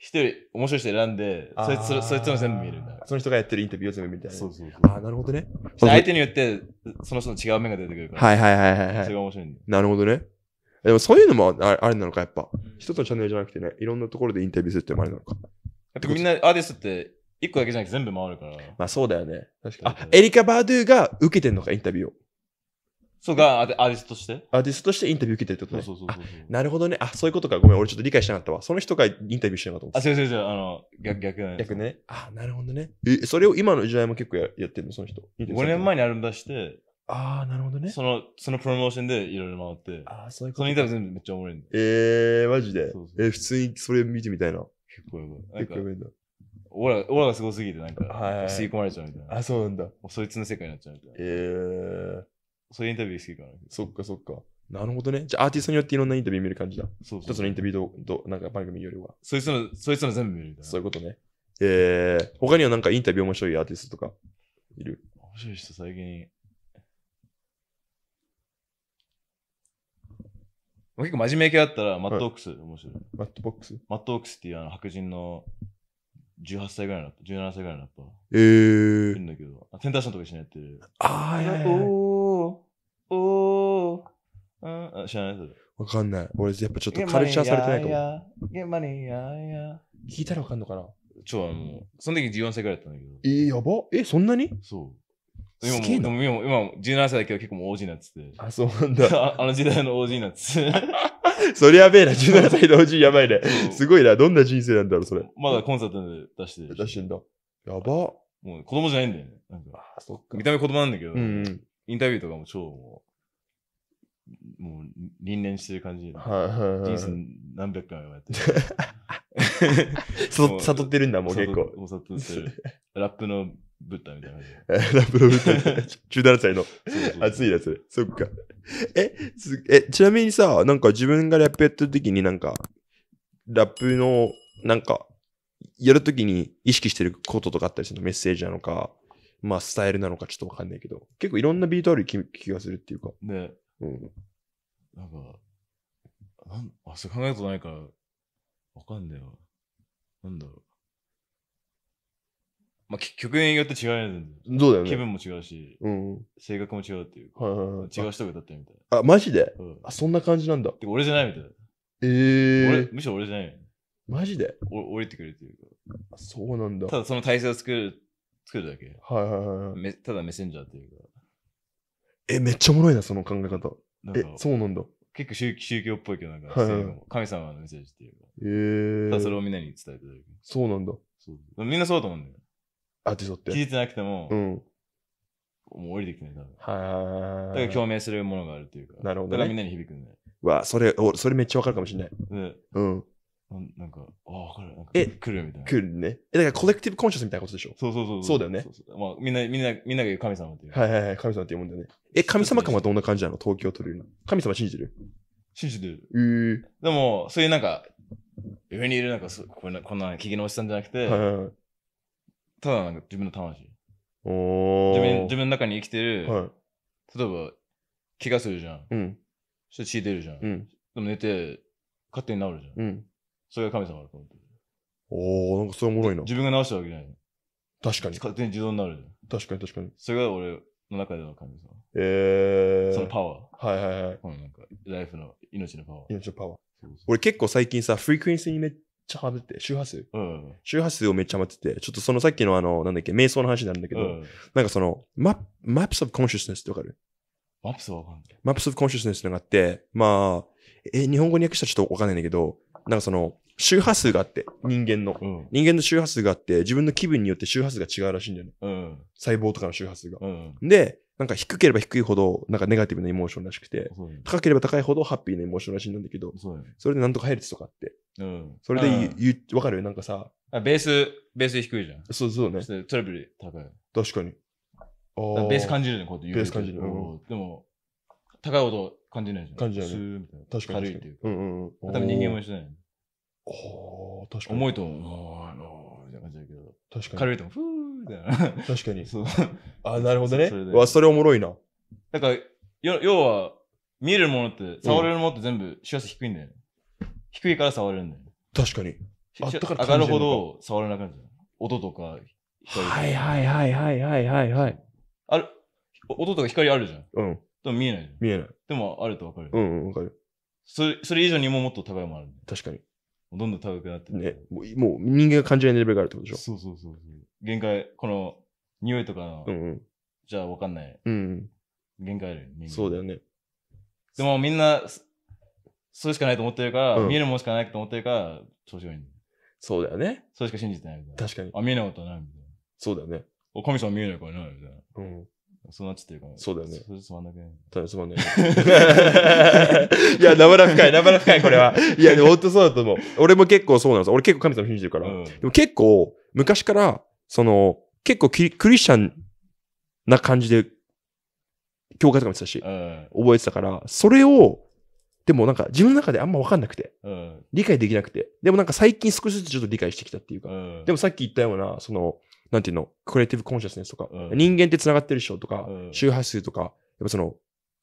一人、面白い人選んで、そいつ、そいつの全部見るんだ。その人がやってるインタビューを全部見たいそうそうそう。ああ、なるほどね。相手によって、その人の違う面が出てくるから。はいはいはいはい、はい。それが面白いんだ。なるほどね。でもそういうのもあれなのか、やっぱ。一つのチャンネルじゃなくてね、いろんなところでインタビューするってもあれなのか。だってみんなアーティストって、一個だけじゃなくて全部回るから。まあそうだよね。確かに。あ、エリカ・バードゥが受けてんのか、インタビューを。そうか、アーティストとしてアーティストとしてインタビュー受けてるってことね。そうそうそうなるほどね。あ、そういうことか。ごめん、俺ちょっと理解しなかったわ。その人がインタビューしてるかと思って。あ、そうそうそう。あの、逆、逆ね。逆ね。あ、なるほどね。え、それを今の時代も結構やってるの、その人。5年前にアルバム出して、ああ、なるほどね。その、そのプロモーションでいろいろ回って。ああ、そういうこと。そのインタビュー全部めっちゃおもろいんだ。えー、マジで。そうそうえー、普通にそれ見てみたいな。結構やばい。結構やばいんだ。オラ、オラがすごすぎて、なんか、吸い込まれちゃうみたいな。あ、そうなんだ。そいつの世界になっちゃうみたいな。ええーそういうインタビュー好きかな。そっかそっか。なるほどね。じゃあアーティストによっていろんなインタビュー見る感じだ。そう一つのインタビューと、なんか番組よりは。そいつの、そいつの全部見るみたいな。そういうことね。えー、他にはなんかインタビュー面白いアーティストとかいる面白い人最近。結構真面目系だったら、マットオックス、面白い。マットボックスマットオックスっていうあの白人の18歳ぐらいになった、17歳ぐらいになった。ええー。いんだけど、あセンターションとか一緒にやってる。ああ、いやいおー、おー、あ知らないそれ。わかんない。俺、やっぱちょっとカルチャーされてないかも。マネやや。聞いたらわかんのかなちょ、あの、その時14歳ぐらいだったんだけど。えー、やばえ、そんなにそう。今も、今も、今も17歳だけど結構もう OG になってて。あ、そうなんだ。あの時代の OG になってて。そりゃべえな、17歳の OG やばいね。すごいな、どんな人生なんだろう、それ。まだコンサートで出してる。出してんだ。やば。もう子供じゃないんだよね。なんかあ、そっか。見た目子供なんだけど、うんうん、インタビューとかも超もう、もう、輪廻してる感じで、はいはいはい。人生何百回もやってる。悟ってるんだ、もう結構。もう悟ってる。ラップのブッダみたいな。ラプロブッダ、17歳の熱いやつ。そっか。え、え、ちなみにさ、なんか自分がラップやってる時になんか、ラップの、なんか、やるときに意識してることとかあったりするのメッセージなのか、まあ、スタイルなのかちょっとわかんないけど、結構いろんなビートある気気がするっていうか。ね。うん。なんか、なんあ、そう考えたことないから、わかんねえわ。なんだろう。まあ、曲によって違うそうだよね。気分も違うし、うん、性格も違うっていうか、違う人が歌ってるみたいな。あ、マジで、うん、あ、そんな感じなんだ。俺じゃないみたいな。えー、俺むしろ俺じゃない。マジでお降りてくれっていうか。そうなんだ。ただその体制を作る、作るだけ。はいはいはい。めただメッセンジャーっていうか。え、めっちゃおもろいな、その考え方。え、そうなんだ。結構宗宗教っぽいけど、なんか、はいはい神様のメッセージっていうか。えー、ただそれをみんなに伝えてるだけ。そうなんだ。そうみんなそうだと思うんだよ。アーティストって。聞いてなくても、うん。もう降りてきてない、だ。だはからい。共鳴するものがあるというか。なるほどねだからみんなに響くんだよ。わ、それ、おそれめっちゃわかるかもしれない。うん。なんなんか、ああ、わかる。かえ来るみたいな。くるね。え、だからコレクティブコンシャスみたいなことでしょ。そうそうそう。そうだよねそうまあ、みんな、みんな、みんなが言う神様っていう。はいはいはい。神様っていうもんだよね。え、神様感はどんな感じなの東京取るの。神様信じてる信じてる。うー。でも、そういうなんか、上にいるなんかそこんな、こんな、機嫌のおっさんじゃなくて、はいはいはいただなんか自分の魂。お自分自分の中に生きてる、はい、例えば、怪我するじゃん。うん。そして血出るじゃん。うん。でも寝て、勝手に治るじゃん。うん。それが神様だと思ってる。おおなんかそれおもろいな。自分が治したわけじゃない。確かに。勝手に自動になるじゃん。確かに確かに。それが俺の中での神様。ええー。そのパワー。はいはいはい。このなんか、ライフの命のパワー。命のパワー。そうそう俺結構最近さ、フリクエンシーにめっちゃハマってて、周波数。うん。周波数をめっちゃハマってて、ちょっとそのさっきのあの、なんだっけ、瞑想の話になるんだけうど、ん。なんかその、マップ、マップスオブコンシースネスってわかるマップスわかんない。マップスオブコンシースネスってのがあって、まあ、え、日本語に訳したらちょっとわかんないんだけど、なんかその、周波数があって、人間の。うん。人間の周波数があって、自分の気分によって周波数が違うらしいんだよね。うん。細胞とかの周波数が。うん。で、なんか低ければ低いほど、なんかネガティブなエモーションらしくて、う高ければ高いほどハッピーなエモーションらしいんだけど、そうそれでなんとかヘルツとかあって、うん。それで言、言、うん、わかるなんかさ。あ、ベース、ベース低いじゃん。そうそうね。トラブル高い。確かに。あベース感じるね、こうやって言う。ベース感じる。でも、高い音感じないじゃん。感じない、ね。スーみたいな。確かに。軽いっていうか。うんうん多分人間も一緒だよね。お確かに。重いと、ああ、のー、みたいな感じだけど。確かに。軽いと、ふーみたいな。確かに。そう。あ、なるほどね。そわ、それおもろいな。なんか、よ要は、見えるものって、触れるものって全部、幸せ低いんだよね。低いから触れるんだよ。確かに。あったか上がるほど触れなくなるじゃん。音とか光はいはいはいはいはいはいはい。ある、音とか光あるじゃん。うん。でも見えないじゃん。見えない。でもあるとわかる。うんうん、わかる。それ、それ以上にももっと高いもある、ね。確かに。どんどん高くなってね。もう、もう人間が感じないレベルがあるってことでしょ。そうそうそう限界、この、匂いとかの、うんうん、じゃあわかんない。うん、うん。限界あるよそうだよね。でもみんな、それしかないと思ってるから、うん見えるもんしかないと思ってるから、調子がいいんだそうだよね。それしか信じてないみたいな。確かに。あ、見えないことはないみたいな。そうだよね。お、神様見えないからなみたいな。うん。そうなっちゃってるから。そうだよねそれつまんなくい。ただつまんない。いや、生ら深い、生ら深い、これは。いや、ほん本当そうだと思う。俺も結構そうなんです。俺結構神様信じてるから。うん。でも結構、昔から、その、結構キリクリスチャンな感じで、教科とか見てたし、うん。覚えてたから、それを、でもなんか自分の中であんま分かんなくて、うん、理解できなくて、でもなんか最近少しずつちょっと理解してきたっていうか、うん、でもさっき言ったような、その、なんていうの、クリエイティブコンシャスネスとか、うん、人間って繋がってる人とか、周波数とか、やっぱその、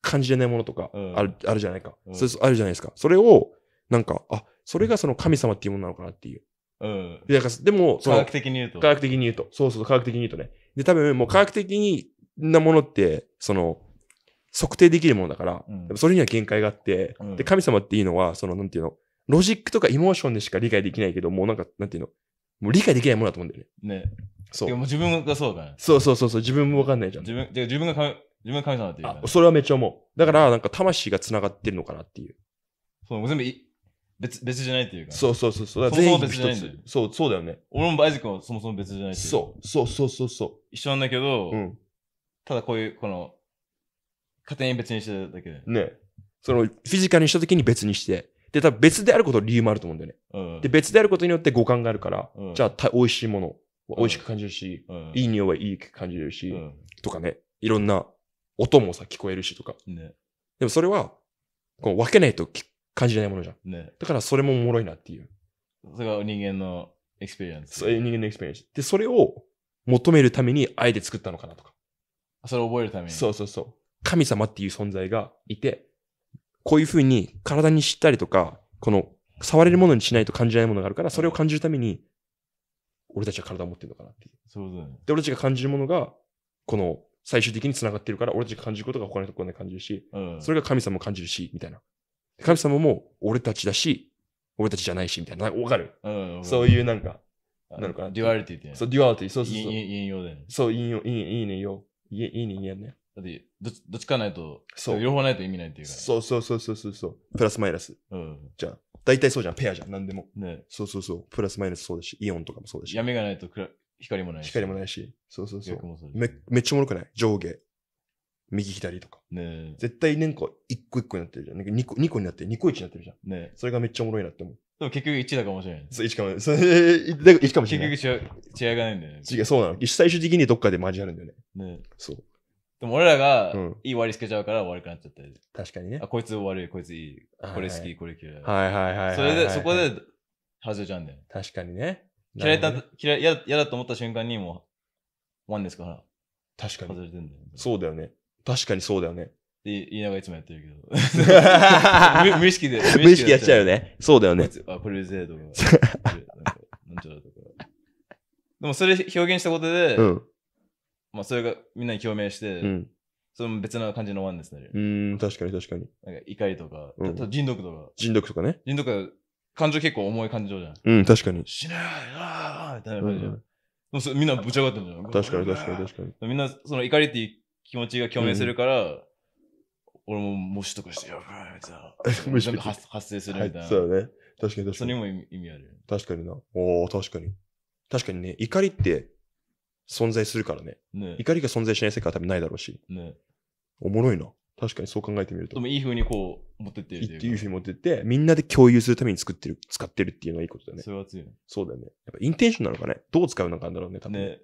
感じれないものとか、ある、あるじゃないか、そあるじゃないですか。それを、なんか、あ、それがその神様っていうものなのかなっていう。うん。で、かでも、科学的に言うと。科学的に言うと。そうそう、科学的に言うとね。で、多分もう科学的になものって、その、測定できるものだから、うん、それには限界があって、うん、で、神様っていうのは、その、なんていうの、ロジックとかエモーションでしか理解できないけど、もうなんか、なんていうの、もう理解できないものだと思うんだよね。ね。そう。も自分がそうだね。そうそうそうそう、自分もわかんないじゃん。自分、で自分が神、自分が神様っていう、ね、あ、それはめっちゃ思う。だから、なんか魂が繋がってるのかなっていう。そう、もう全部い、別、別じゃないっていうか、ね。そうそうそうそう。そもそもそう、そうだよね。俺もバイズ君はそもそも別じゃないいうそうそうそう。一緒なんだけど、うん、ただこういう、この、勝手に別にしてただけで。ね。その、フィジカルにした時に別にして。で、多分別であること理由もあると思うんだよね。うん、で、別であることによって五感があるから、うん、じゃあた、美味しいもの、美味しく感じるし、うん、いい匂いはいい感じるし、とかね、いろんな音もさ、聞こえるしとか。ね、でもそれは、こう分けないと感じないものじゃん。ね、だからそれもおもろいなっていう。それが人間のエクスペリエンス。そう人間のエクスペリエンス。で、それを求めるためにあえて作ったのかなとか。それを覚えるために。そうそうそう。神様っていう存在がいて、こういうふうに体に知ったりとか、この触れるものにしないと感じないものがあるから、それを感じるために、俺たちは体を持ってるのかなっていう。そうだね。で、俺たちが感じるものが、この最終的につながってるから、俺たちが感じることが他のところで感じるし、それが神様を感じるし、みたいな。神様も俺たちだし、俺たちじゃないし、みたいな。わかる、そういうなんか、なのかな。デュアリティって、ね。そう、デュアリティ。そうそうそう。引用だよね。そう、引用、いいね、いいね、いいね、いいね。だって、どっちかないと、そう。両方ないと意味ないっていうか、ね、そうそうそうそうそうそう。プラスマイナス。うん。じゃあ、大体そうじゃん。ペアじゃん。何でも。ね。そうそうそう。プラスマイナスそうだし、イオンとかもそうだし。闇がないと暗光もないし。光もないし。そうそうそう。そうめめっちゃおもろくない上下。右左とか。ね絶対ね、んか一個一個になってるじゃん。なんか個、二個になって二個一になってるじゃん。ねそれがめっちゃおもろいなって思う。でも結局一だかもしれない。そう、一かもしれない。かもしれない。結局違いがないんだよね。違う、そうなの。最終的にどっかで交わるんだよね。ねそう。でも俺らがいい割りつけちゃうから悪くなっちゃっり。確かにねあ。こいつ悪いこいついいこれ好き、はいこれ嫌い、はいはいはいはいはいはい。それでそこで外れちゃうんだよね確かにね。嫌いだ嫌い嫌だ嫌だと思った瞬間にもうワンですから確か外に。れてんだよねそうだよね。確かにそうだよね。って言いながらいつもやってるけど 無無意識で無意識やっちゃうよね。そうだよね。あ、これうぜえとか なんちゃらとか。でもそれ表現したことで、うん。まあ、それがみんなに共鳴して、うん、それ別な感じのワンですね。うん、確かに確かに。なんか怒りとか、うん、人毒とか。人毒とかね。人毒感情結構重い感情じゃん。うん、確かに。死ねーああみたいな感じじゃん。うんうみんなぶち上がってるじゃん。確かに確かに確かに。みんなその怒りっていう気持ちが共鳴するから、うん、俺も模試とかしてやばいみたいな。無視発発生するみたいな。はい、そうね。確かに確かに。それにも意味ある。確かにな。おお確かに。確かにね、怒りって存在するからね。ね怒りが存在しない世界は多分ないだろうし。ねおもろいな。確かにそう考えてみると。でもいい風にこう、持ってってるいっていう風に持ってって、みんなで共有するために作ってる、使ってるっていうのはいいことだね。それは強い、ね。そうだよね。やっぱインテンションなのかね。どう使うのかなんだろうね、多分。ね。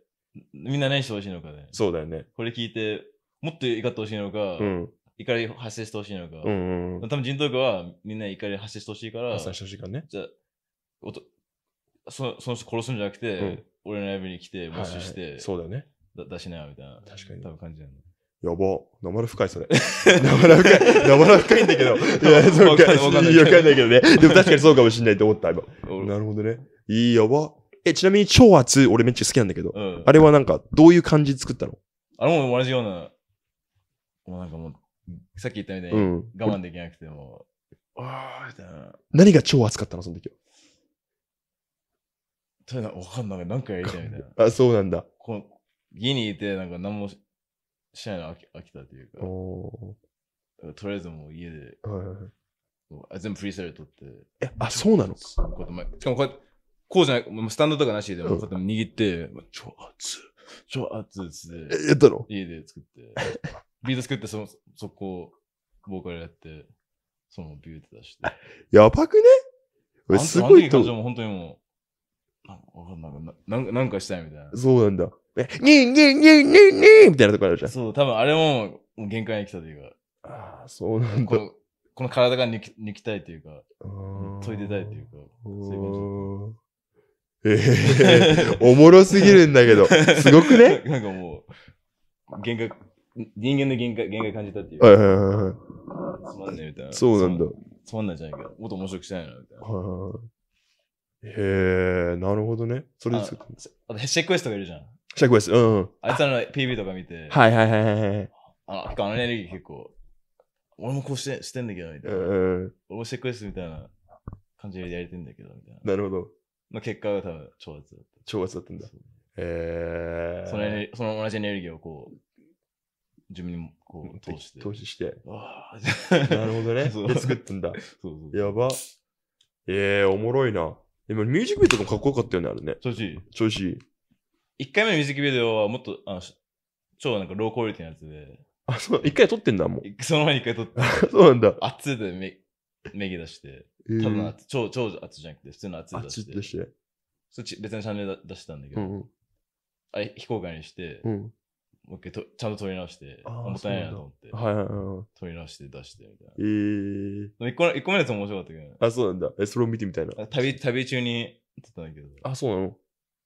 みんな何してほしいのかね。そうだよね。これ聞いて、もっと怒ってほしいのか、うん、怒り発生してほしいのか。うん、うん、多分人道家はみんな怒り発生してほしいから。発生してほしいからね。じゃあ、おとそその人殺すんじゃなくて、うん俺のライブに来て、募集して、はいはい、そうだよね。だ出しなよ、みたいな。確かに。多分感じなの。やば。生前深い、それ。生前深い。生前深いんだけど。いや、そうか。わかんないけどね。でも確かにそうかもしれないと思った、今。なるほどね。いい、やば。え、ちなみに、超圧、俺めっちゃ好きなんだけど、うん、あれはなんか、どういう感じで作ったのあれも同じような、もうなんかもう、さっき言ったみたいに、我慢できなくても、ああ、みたいな。何が超熱かったの、その時は。たな、わかんない。なんかやりたいみたいな。あ、そうなんだ。こう家にいて、なんか何もしないの飽き飽きたというか。おかとりあえずもう家で、はいはいはいあ全部フリースタイル撮って。え、あ、そうなのこうしかもこうやって、こうじゃない、もうスタンドとかなしで、こうやって握って、もう超熱超熱っつってえ、やったの家で作って、ビート作って、その、そこ、ボーカルやって、そのビューって出して。やばくね俺すごいあの時の感情も本当にもわかんないなんなんかしたいみたいな。そうなんだ。え、にんにんにんにんにんみたいなとこあるじゃん。そう、多分あれももう限界に来たというか。ああ、そうなんだ。このこの体が抜き抜きたいというか、研いでたいというか、そういう感じ。ええー、おもろすぎるんだけど、すごくね なんかもう、限界、人間の限界限界感じたっていう。はいはいはい。つまんねえみたいな。そうなんだ。つまんないじゃないか。もっと面白くしたいなみたいな。ははへえ、なるほどね。それですあと、シェックエストがいるじゃん。シェックエスト、うん。あいつらの PV とか見て。はいはいはいはい。あの、あのエネルギー結構、俺もこうしてしてんだけど、みたいな。俺もシェックエストみたいな感じでやれてんだけど、みたいな。なるほど。まあ、結果が多分、超圧だった。超圧だったんだ。へえ。そのその同じエネルギーをこう、自分にこう投資して。投資して。なるほどね。で、作ったんだ。そうそうやば。ええー、おもろいな。でもミュージックビデオもかっこよかったよね、あれね。調子いい。調子いい。一回目のミュージックビデオはもっと、あの、超なんかロークオリティのやつで。あ、そう、一回撮ってんだ、もう。その前に一回撮って。そうなんだ。熱でめ、めげ出して。えー、多分熱、超、超熱じゃなくて、普通の熱で出して。熱出して。そっち別のチャンネル出してたんだけど。うん、あれ、非公開にして、うん、もう一回とちゃんと取り直して、もたいなと思って。はいはいはい。取り直して出してみたいな。ええー。一個一個目のやつ面白かったけど、あ、そうなんだ。え、それを見てみたいな。旅、旅中に撮ったんだけど。あ、そうなの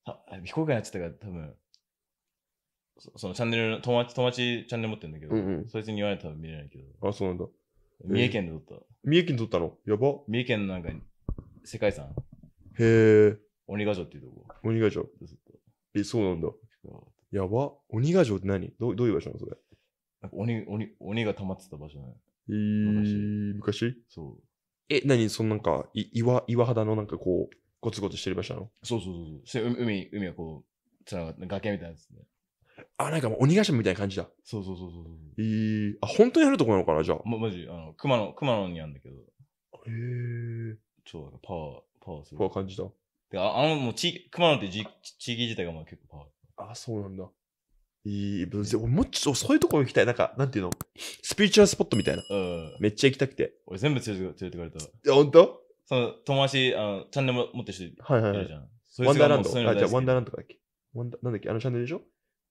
あ飛行機になっちゃったから多分、そそのチャンネルの友達、友達チャンネル持ってるんだけど、うんうん、そいつに言われたら多分見れないけど。あ、そうなんだ。三重県で撮った。えー、三重県で撮ったのやば。三重県なんか世界遺産。へえ。鬼ヶ城っていうとこ。鬼ヶ城。え、そうなんだ。やば。鬼ヶ城って何どどういう場所なのそれ。なんか鬼鬼鬼が溜まってた場所ね。えー、昔そう。え、何そのなんかい岩、岩肌のなんかこう、ゴツゴツしてる場所なのそうそうそうそう海、海はこう、つながって崖みたいなやつね。あ、なんかもう鬼ヶ島みたいな感じだ。そうそうそうそうそう。えー、あ、本当にあるとこなのかなじゃあ。ま、マジ、あの、熊野、熊野にあるんだけど。へえー。超なんかパワー、パワーする。パワー感じた。でああの、もう地、熊野ってじ地域自体がまあ結構パワー。あ、そうなんだ。いい、別に俺もうちょっとそういうとこ行きたい。なんか、なんていうのスピーチュアルスポットみたいな。うん。めっちゃ行きたくて。俺全部連れて連れてかれた。いや、ほんとその友達、あの、チャンネル持ってる人いるじゃん。はいはいはい。ワンダーランド。あ、じゃあワンダーランドかだっけワンダなんだっけあのチャンネルでしょ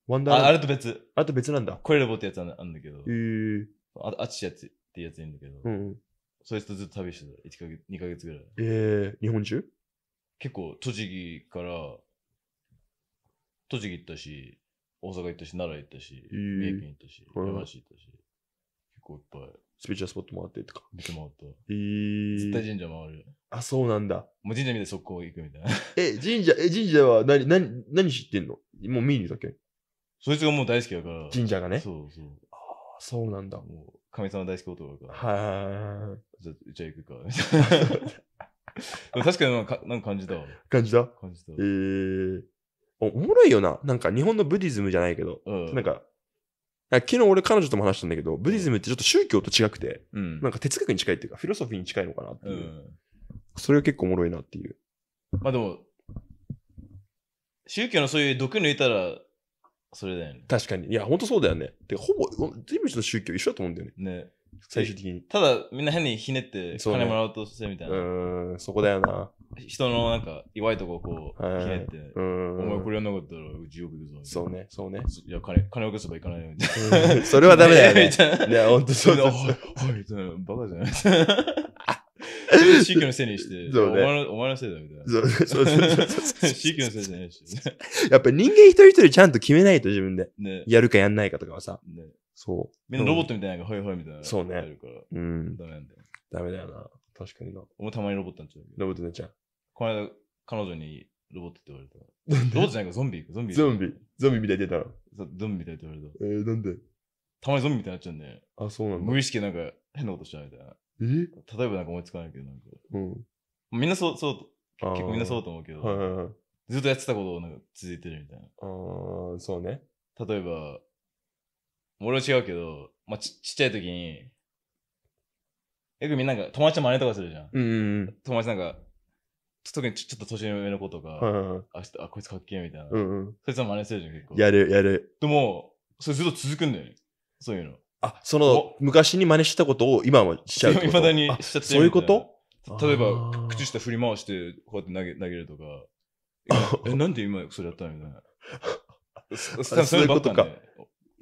ワンダーランド。あ、あれと別。あれと別なんだ。コレルボってやつあるんだけど。えー。ああっちやつってやついるんだけど。うん。そいつとずっと旅してた。1ヶ月、2ヶ月ぐらい。ええー、日本中結構、栃木から、栃木行ったし、大阪行ったし、奈良行ったし、三重県行ったし、山梨行ったし、結構いっぱいスピーチャースポット回ってとか。見て回った。え絶対神社回るあ、そうなんだ。もう神社見て速攻行くみたいな。え、神社、え、神社は何、何、何知ってんのもう見に行ったっけそいつがもう大好きだから。神社がね。そうそう。あそうなんだ。もう、神様大好き男だから。はいはいじゃあ、じゃあ行くか。確かになんかなんか感じたわ。感じた感じた。えー、おもろいよな。なんか日本のブディズムじゃないけど、うん、なんか、昨日俺彼女とも話したんだけど、ブディズムってちょっと宗教と違くて、うん、なんか哲学に近いっていうか、フィロソフィーに近いのかなっていう。うん、それが結構おもろいなっていう。まあでも、宗教のそういう毒抜いたら、それだよね。確かに。いや、ほんとそうだよね。で、ほぼ、全部の宗教一緒だと思うんだよね。ね。最終的に。ただ、みんな変にひねって金もらおうとしてみたいうな。うん、そこだよな。人のなんか弱いとこをこう、ひねって、お前これやんなかったらうちよく行くぞ。そう。ね、そうね。いや、金、金を貸せばいかないよ。みたいなそれはダメだよみたいな。いや、ほんとそうだ。おい、おい、バカじゃない。宗教のせいにして、そうねお前のお前のせいだみたいな。そうそうそうそう宗教のせいじゃないし。やっぱ人間一人一人ちゃんと決めないと自分で。ね。やるかやんないかとかはさ。ねそう。みんなロボットみたいなのがほいほいみたいな。そうね。うん。ダメなんだよ。ダメだよな。確かにな。俺たまにロボットになっちゃうロボットになっちゃう。この間、彼女にロボットって言われた。ロボットじゃないか、ゾンビゾンビ。ゾンビ。ゾンビみたいに出たら。ゾンビみたいって言われた。えー、なんでたまにゾンビみたいになっちゃうんで。あ、そうなの無意識なんか変なことしちゃうみたいな。え例えばなんか思いつかないけど、なんか。うん。みんなそう、そう、結構みんなそうと思うけど。はいはいはい。ずっとやってたことをなんか続いてるみたいな。ああ、そうね。例えば、俺は違うけど、まあち、ちっちゃい時に、よくみんなが友達と真似とかするじゃん。うんうん友達なんか、特にちちょっと年上の子とか、はいはいはいああ、こいつかっけえみたいな。うんうん。そいつも真似するじゃん、結構。やる、やる。でも、それずっと続くんだよね。そういうの。あ、その、昔に真似したことを今はしちゃうってこいまだにしちゃってるそういうこと例えば、靴下振り回して、こうやって投げ投げるとか。え、なんで今それやったのみたいな。そそういうことか。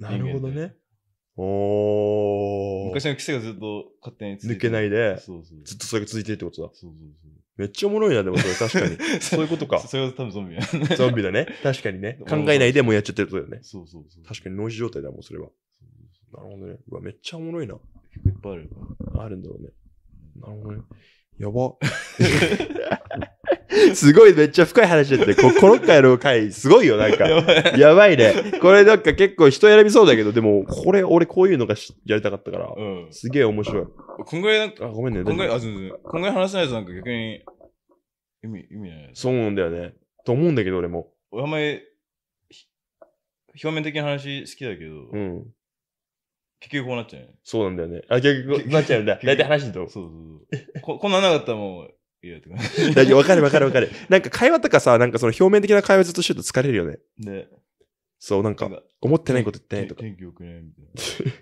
なるほどね。おー。昔の癖がずっと勝手に抜けないで、そうそうずっとそれが続いてるってことだ。そうそうそうめっちゃおもろいな、でもそれ確かに。そういうことか。それは多分ゾンビだね。ゾンビだね。確かにね。考えないでもうやっちゃってることだよね。そうそうそう。確かに脳死状態だもん、それは。なるほどね。うわ、めっちゃおもろいな。いっぱいあるあるんだろうね。なるほどね。やば。すごいめっちゃ深い話だって、こコロッカの回、すごいよ、なんか。やばいね。これなんか結構人選びそうだけど、でも、これ、俺こういうのがしやりたかったから、うん。すげえ面白い。こんぐらいなんか、あ、ごめんね。こんぐらい、あ、全然。話せないとなんか逆に、意味、意味ないそうなんだよね。と思うんだけど、俺も。俺あんまり、表面的な話好きだけど、うん。結局こうなっちゃうよね。そうなんだよね。あ、結局、なっちゃうんだ。大体話にと。そうそうそう。こ こんなんなかったらもう、いや、と か。わかるわかるわかる。なんか会話とかさ、なんかその表面的な会話ずっとしてると疲れるよね。ね。そう、なんか、思ってないこと言ってないとか。天気良くないみたいな。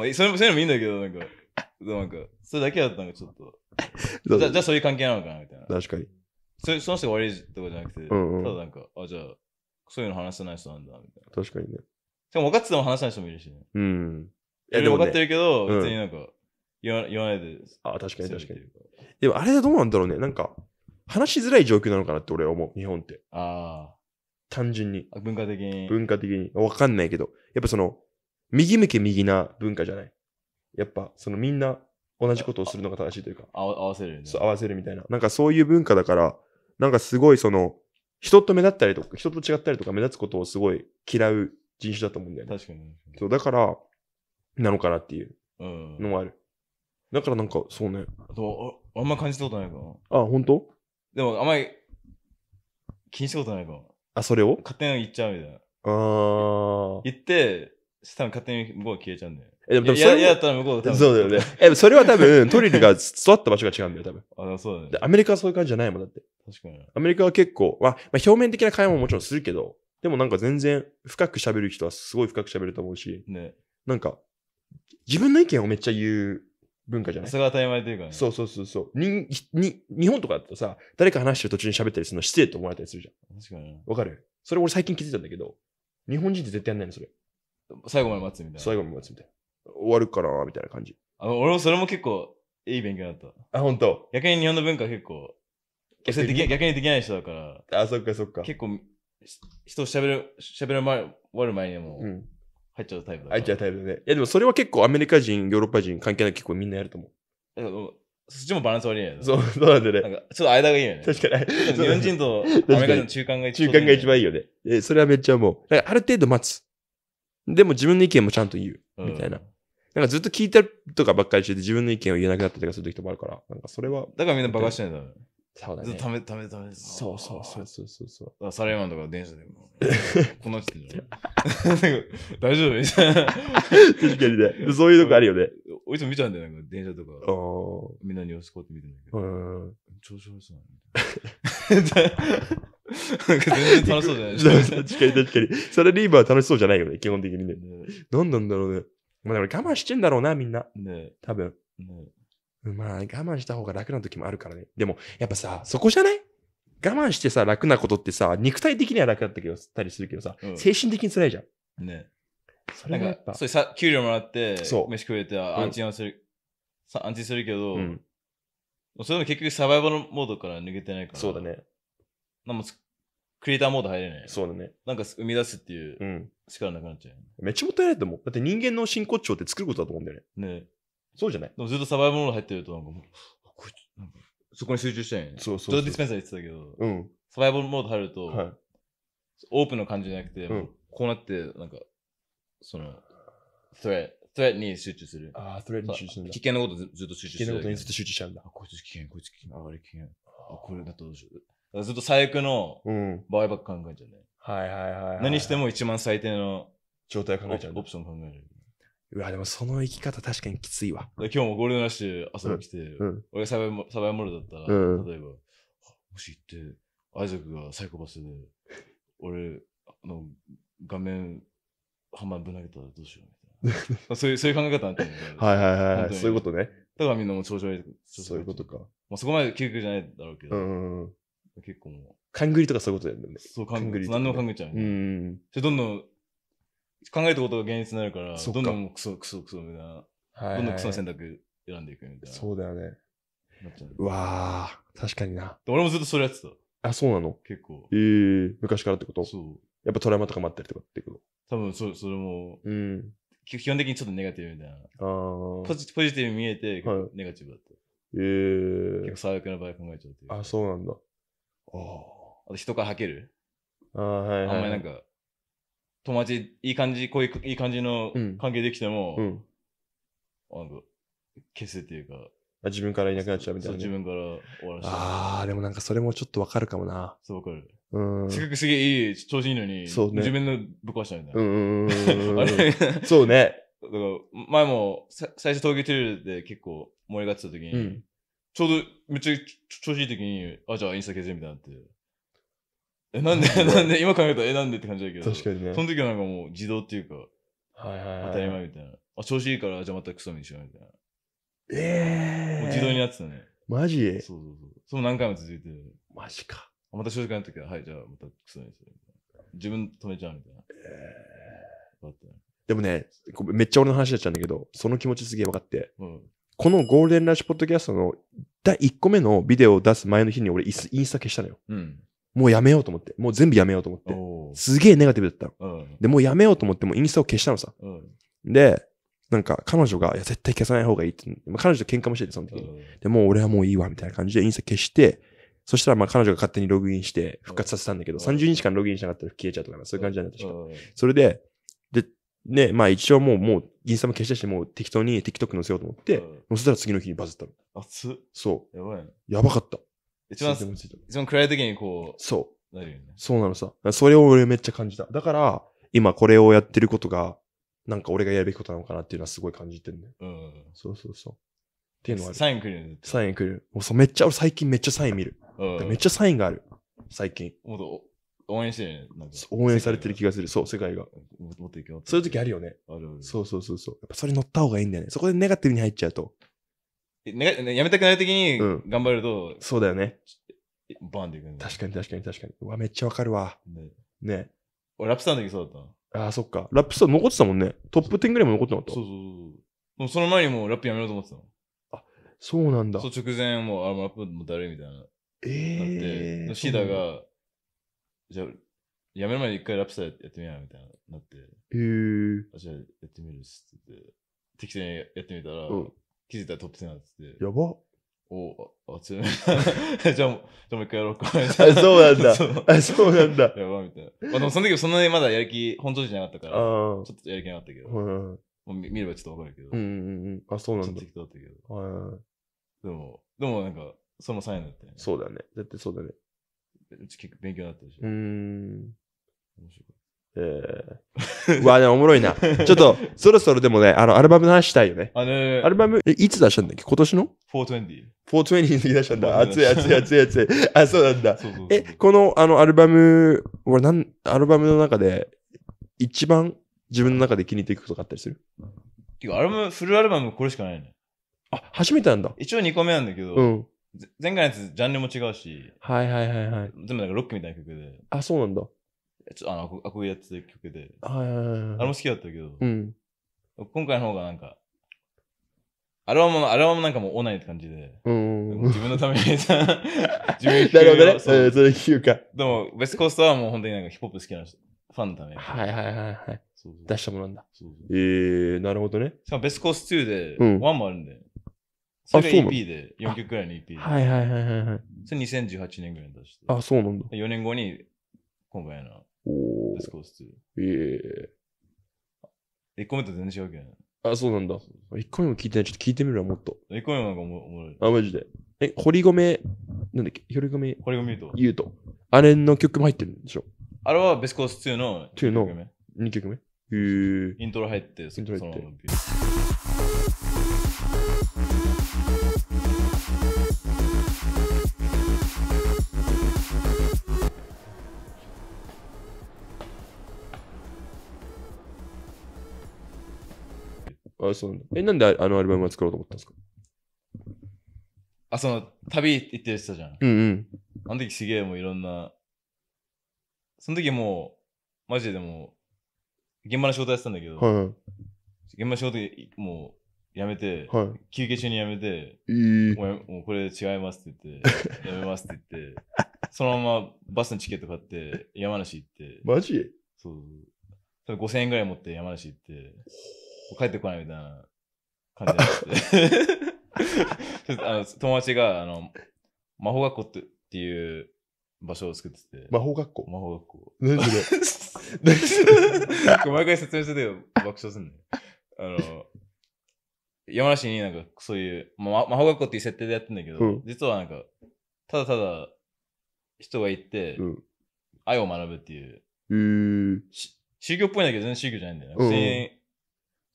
まあ、それも、それもいいんだけど、なんか、なんか、それだけだったのがちょっと。じゃじゃあそういう関係なのかなみたいな。確かに。そその人が悪いとかじゃなくて、うんうん、ただなんか、あ、じゃあ、そういうの話せない人なんだ、みたいな。確かにね。でも分かってても話せない人もいるしね。うん。いや、でも、ね、分かってるけど、別になんか、言わ言わないで。あ、確かに確かに。でもあれはどうなんだろうね。なんか、話しづらい状況なのかなって俺は思う、日本って。ああ。単純に。文化的に。文化的に。わかんないけど。やっぱその、右向け右な文化じゃない。やっぱ、そのみんな同じことをするのが正しいというか。合わせる、ね、そう、合わせるみたいな。なんかそういう文化だから、なんかすごいその、人と目立ったりとか、人と違ったりとか目立つことをすごい嫌う人種だと思うんだよね。確かに。そう、だから、なのかなっていうのもある。だからなんか、そうね。あと、ああんま感じたことないかな。あ、本当？でも、あんまり気にしたことないかも。あ、それを勝手に言っちゃうみたいな。あー。言って、多分勝手に向こうが消えちゃうんだよ。え、でも多分そや、嫌れだったら向こうが多分そうだよね。。え、それは多分、トリルが座った場所が違うんだよ、多分。あ、そうだね。アメリカはそういう感じじゃないもん、だって。確かに。アメリカは結構、まあ、まあ、表面的な会話ももちろんするけど、でもなんか全然深く喋る人はすごい深く喋ると思うし、ね。なんか、自分の意見をめっちゃ言う文化じゃないそれが当たり前というかね。そうそうそうそう。に、に、日本とかだとさ、誰か話してる途中に喋ったりするの失礼と思われたりするじゃん。確かに。わかるそれ俺最近気づいたんだけど、日本人って絶対やんないの、それ。最後まで待つみたいな。最後まで待つみたいな。終わるから、みたいな感じ。あ俺もそれも結構いい勉強だった。あ、本当。逆に日本の文化結構、逆に逆にできない人だから。あ、そっかそっか。結構、人を喋る、喋る前、終わる前にも、うん、入っちゃうタイプだ。入っちゃうタイプだね。いやでもそれは結構アメリカ人、ヨーロッパ人関係なく結構みんなやると思う。そっちもバランス悪いよね。そう、そうなんだね。なんか、ちょっと間がいいよね。確かに。日本人とアメリカ人の中間が一番、ね、中間が一番いいよね。え、それはめっちゃもう。なんか、ある程度待つ。でも自分の意見もちゃんと言う。みたいな。うん、なんかずっと聞いたとかばっかりしてて自分の意見を言えなくなったりとかする時ともあるから、なんかそれは。だからみんなバカしてんだね。そうだね。ずっとため、ため、ため。そうそうそうそうそうサラリーマンとか電車でも。こんなってんじゃん。大丈夫みたいな。確かにね。そういうとこあるよね。おいつも見ちゃうんだよ、なんか電車とか。みんなに押すこって見てんだけど。調子悪そうな。なんか全然楽しそうじゃないですか。確かに確かに。サラリーマンは楽しそうじゃないよね、基本的にね。何なんだろうね。まあでも我慢してんだろうな、みんな。ね多分。ねまあ、我慢した方が楽な時もあるからね。でも、やっぱさ、そこじゃない我慢してさ、楽なことってさ、肉体的には楽だったけど、たりするけどさ、うん精神的に辛いじゃん。ね。それがなやんっか、ぱ。それさ、給料もらって、そう飯食えて、安心はする、さ安心するけど、うん、それも結局サバイバルモードから抜けてないから。そうだ。ね。なんもクリエイターモード入れない。そうだね。なんか生み出すっていううん。力なくなっちゃうよめっちゃもったいないと思う。だって人間の真骨頂って作ることだと思うんだよね。ね。ね。そうじゃないでもずっとサバイバルモード入ってるとなんかもうこなんかそこに集中したいねそうそうそうジョーディスペンサー言ってたけど、うん。サバイバルモード入ると、はい。オープンの感じじゃなくて、うんこうなってなんかそのトレトレッに集中するああ、それに集中する危。険なことずずっと集中してるなことにずっと集中しちゃうんだ。あこいつ危険こいつ危険あれ危険あこれだとどうしようずっと最悪のうん。場合ばっか考えちゃうねはいはいはい、はい。何しても一番最低の状態考えちゃうオプ。ション考えちゃううわ、でもその生き方確かにきついわ。今日もゴールデンラッシュ朝起きて、うん、俺がサバイバルだったら、うん、例えば、もし行って、アイザクがサイコパスで、俺、あの、画面、マーぶん投げたらどうしようみたいな。そういう、そういう考え方なんだはいはいはい、はい。そういうことね。だからみんなも子悪い。そういうことか。まあそこまで究極じゃないだろうけど、うんうん結構もう。勘繰りとかそういうことだよね。そう、勘繰り。何でも勘繰っちゃう、うん。で、どんどん考えたことが現実になるから、どんどんクソクソクソみたいな、はい、どんどんクソの選択選んでいくみたいな。そうだよね。なっちゃううわー、確かにな。俺もずっとそれやってた。あ、そうなの結構。ええー、昔からってことそう。やっぱトラウマとかもあったりとかってこと多分そ、それも、うん。基本的にちょっとネガティブみたいな。あポジポジティブ見えて、ネガティブだった。え、はい、えー。結構最悪な場合考えちゃうっていう。あ、そうなんだ。ああ。あと人から吐けるああ、はい、はい、あんまりなんか、友達いい感じ、こういういい感じの関係できても、うんなんか消せっていうか、あ自分からいなくなっちゃうみたいなね、自分から終わらせて。ああ、でもなんかそれもちょっとわかるかもな。そうわかる。せっかくすげえいい、調子いいのに、そうね自分のぶっ壊したゃみたいな。ううねだから、前も、さ最初、東京テレビで結構盛り上がってた時に、うん。ちょうどめっちゃ調子いい時に、あ、じゃあインスタ消せみたいになって。え、なんで、なんで、今考えたら、え、なんでって感じだけど。確かにね。その時はなんかもう自動っていうか、はいはい、はい、当たり前みたいな。あ、調子いいから、じゃあまたクソにしようみたいな。ええー。もう自動になってたね。マジそうそうそう。そう何回も続いて。マジか。また正直な時は、はい、じゃあまたクソにしよう。自分止めちゃうみたいな。えー、でもね、めっちゃ俺の話だっちゃうんだけど、その気持ちすげえ分かって、うん、このゴールデンラッシュポッドキャストの第1個目のビデオを出す前の日に俺インスタ消したのよ。うん、もうやめようと思って。もう全部やめようと思って。すげえネガティブだったの、うん。で、もうやめようと思って、もうインスタを消したのさ。うん、で、なんか彼女が、いや、絶対消さない方がいいって。彼女と喧嘩もしてて、その時に。うん、で、もう俺はもういいわ、みたいな感じでインスタ消して、そしたらまあ彼女が勝手にログインして復活させたんだけど、30日間ログインしなかったら消えちゃうとかそういう感じなんだ、確か。それで、で、ね、まあ一応もう、もう、インスタも消したし、もう適当に TikTok 載せようと思って、載せたら次の日にバズったの。あ、つそう。やばい、やばかった。一番、一番暗い時にこう。そう。なるよね。そうなのさ。それを俺めっちゃ感じた。だから、今これをやってることが、なんか俺がやるべきことなのかなっていうのはすごい感じてるね。うん、そうそうそう。っていうのはサイン来るよね。サイン来る。もうそうめっちゃ、俺最近めっちゃサイン見る。うん、めっちゃサインがある。最近。もっと応援してるね。応援されてる気がする。そう、世界が。もっと行けそういう時あるよね。あるある。そうそうそうそう。やっぱそれ乗った方がいいんだよね。そこでネガティブに入っちゃうと、やめたくないときに頑張ると、そうだよね。バンっていく確かに確かに確かに。うわ、めっちゃわかるわ。ねね。俺、ラップタたの時そうだったの。ああ、そっか。ラップスター残ってたもんね。トップ10ぐらいも残ってなかった。そうそうそうもうその前にもうラップやめようと思ってたの。あ、そうなんだそ。う直前もう、あ、もうラップもうだみたいな。なって、ええ。シーダそだ。が、じゃあ、やめる前に一回ラプサやってみようみたいな、なって、へえ。あじゃあやってみるっつってて、適当にやってみたら、うん気づいたらトップ10なんでって。やば。おあ、強い。じゃあじゃあもう一回やろうか。あ、そうなんだ。そうあ、そうなんだ。やば、みたいな。まあでもその時はそんなにまだやる気、本調子じゃなかったかあら、ちょっとやる気なかったけど、もう見見ればちょっとわかるけど、うんうんうん。あ、そうなちょんっとだ。だったけど。はいでも、でもなんか、その才能だったよね。そうだね。絶対そうだね。うち結構勉強になったしうーん。面白い。えー、うわ、でもおもろいな。ちょっと、そろそろでもね、あの、アルバムの話したいよね。あのー、アルバム、いつ出したんだっけ今年の ?420。420に出したんだ。熱い熱い熱い熱い。あ、そうなんだ。そうえ、この、あの、アルバム、俺、なん、アルバムの中で、一番自分の中で気に入っていくことがあったりするっていうか、アルバム、フルアルバムこれしかないね。あ、初めてなんだ。一応2個目なんだけど、うん、前回のやつ、ジャンルも違うし、はいはいはいはい。全部なんかロックみたいな曲で。あ、そうなんだ。ちょっとあの、憧れやってた曲で、はいはいはいあれも好きだったけど、うん。今回の方がなんか、アルバムの、アルバムなんかもうオーナイって感じで、うん自分のためにさ、自分になるほどね。そそれ聞くか。でも、ベストコーストはもう本当になんかヒップホップ好きな人ファンのために。はいはいはいはい。そうそう出したものなんだ。そうそうえー、なるほどね。しかもベストコース2でワン1もあるんで、それがう EP で、4曲くらいの EP で、はいはいはいはいはい。それ2018年ぐらいに出して、あ、そうなんだ。4年後に今回のおー。That's c ええ。1個目と全然違うけん。あ、そうなんだ。1個目も聞いてない。ちょっと聞いてみるわ、もっと。1個目もなんかおもおもろい。あ、マジで。え、堀米、なんだっけ堀米堀米を見ると。あれの曲も入ってるんでしょあれはベスコース2の ?2 の曲目。2曲目。へえ。イントロ入って、イントロ入ってそのままあ、そうなんだ。え、なんであのアルバムは作ろうと思ったんですかあ、その、旅行ってたじゃん。うんうん。あの時すげえもういろんな、その時もう、マジでも現場の仕事やってたんだけど、はいはい、現場の仕事もう、やめて、はい、休憩中にやめて、えー、もうもうこれ違いますって言って、やめますって言って、そのままバスのチケット買って、山梨行って。マジそう。5000円ぐらい持って山梨行って。帰ってこないみたいな感じになって ちょっとあの友達があの魔法学校ってっていう場所を作ってて。魔法学校魔法学校。何それ 毎回説明してたよ、爆笑すんね。あの、山梨になんかそういう、ま、魔法学校っていう設定でやってんだけど、うん、実はなんか、ただただ人が行って、うん、愛を学ぶっていう、宗教っぽいんだけど全然宗教じゃないんだよね。うん、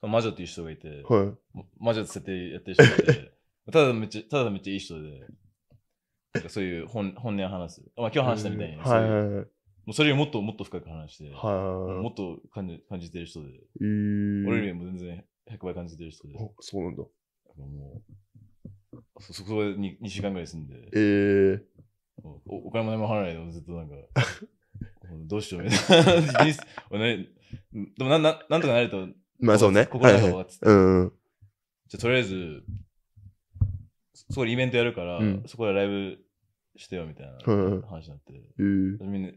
魔女っていう人がいて、はい、魔女って設定やってる人がいて、ただめっちゃ、ただめっちゃいい人で、そういう本本音を話す。まあ、今日話したみたいに、はいはいもうそれをもっともっと深く話して、はいもっと感じ感じてる人で、俺よりも全然100倍感じてる人で。そうなんだ。もうそそこで2週間ぐらい住んで、えー、おお金も何も払わないで、ずっとなんか、どうしようみたいな。でもなんななんとかなるとまあそうね。ここだよ、はつって。うん。じゃとりあえず、そこでイベントやるから、うん、そこでライブしてよみたいな話になって。うん、みんな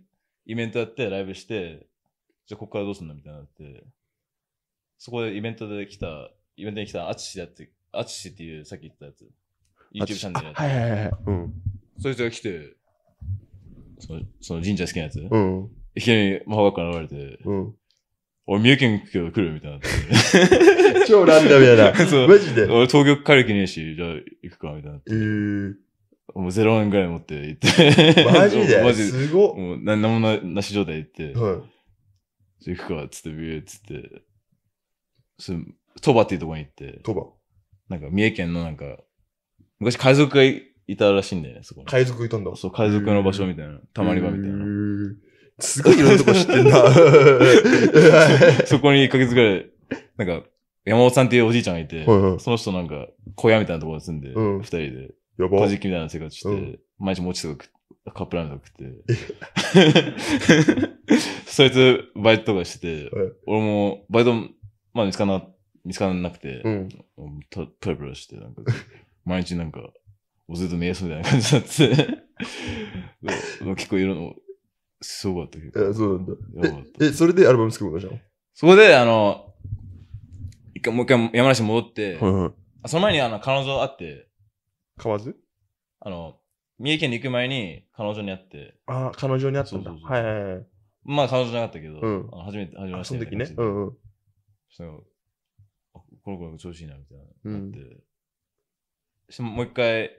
イベントやってライブして、じゃあここからどうすんのみたいになって。そこでイベントで来た、イベントに来たアツシだって、アツシっていうさっき言ったやつ。YouTube チャンネルやって。はいはいはい。うん。そいつが来て、そのその神社好きなやつ。うん。いきなり魔法学校に現れて、うん。俺、三重県来るみたいな。超ランダムやな。マジで。俺、東京帰る気ねえし、じゃあ行くか、みたいな。えー、もう0円ぐらい持って行って。マジで マジですごもう何もななし状態行って。はい。じゃ行くか、つって、ビューつって。そう、鳥羽っていうところに行って。鳥羽なんか、三重県のなんか、昔海賊がいたらしいんだよね、そこに。海賊いたんだ。そう、海賊の場所みたいな。たまり場みたいな。すごいいろんなとこ知ってんな。そこに1ヶ月ぐらい、なんか、山本さんっていうおじいちゃんがいて、はいはいその人なんか、小屋みたいなところに住んで、二、うん人で、やば。小じきみたいな生活して、うん毎日餅とか食っカップラーメンとか食って、そいつバイトとかしててはい、俺もバイト、まあ見つからな、見つからなくてう、ん。とプラプラして、なんか、毎日なんか、おずっとそうみたいな感じになってて、結構いろんすごかったけど。え、そうなんだ。え、それでアルバム作るのじゃん。そこで、あの、一回、もう一回山梨戻って、あその前にあの、彼女会って。わずあの、三重県に行く前に彼女に会って。ああ、彼女に会ったんだ。はいはいはい。まあ、彼女じゃなかったけど、初めて、初めて。その時ね。うんうん。その、この子調子いいな、みたいな。うん、って。しもう一回、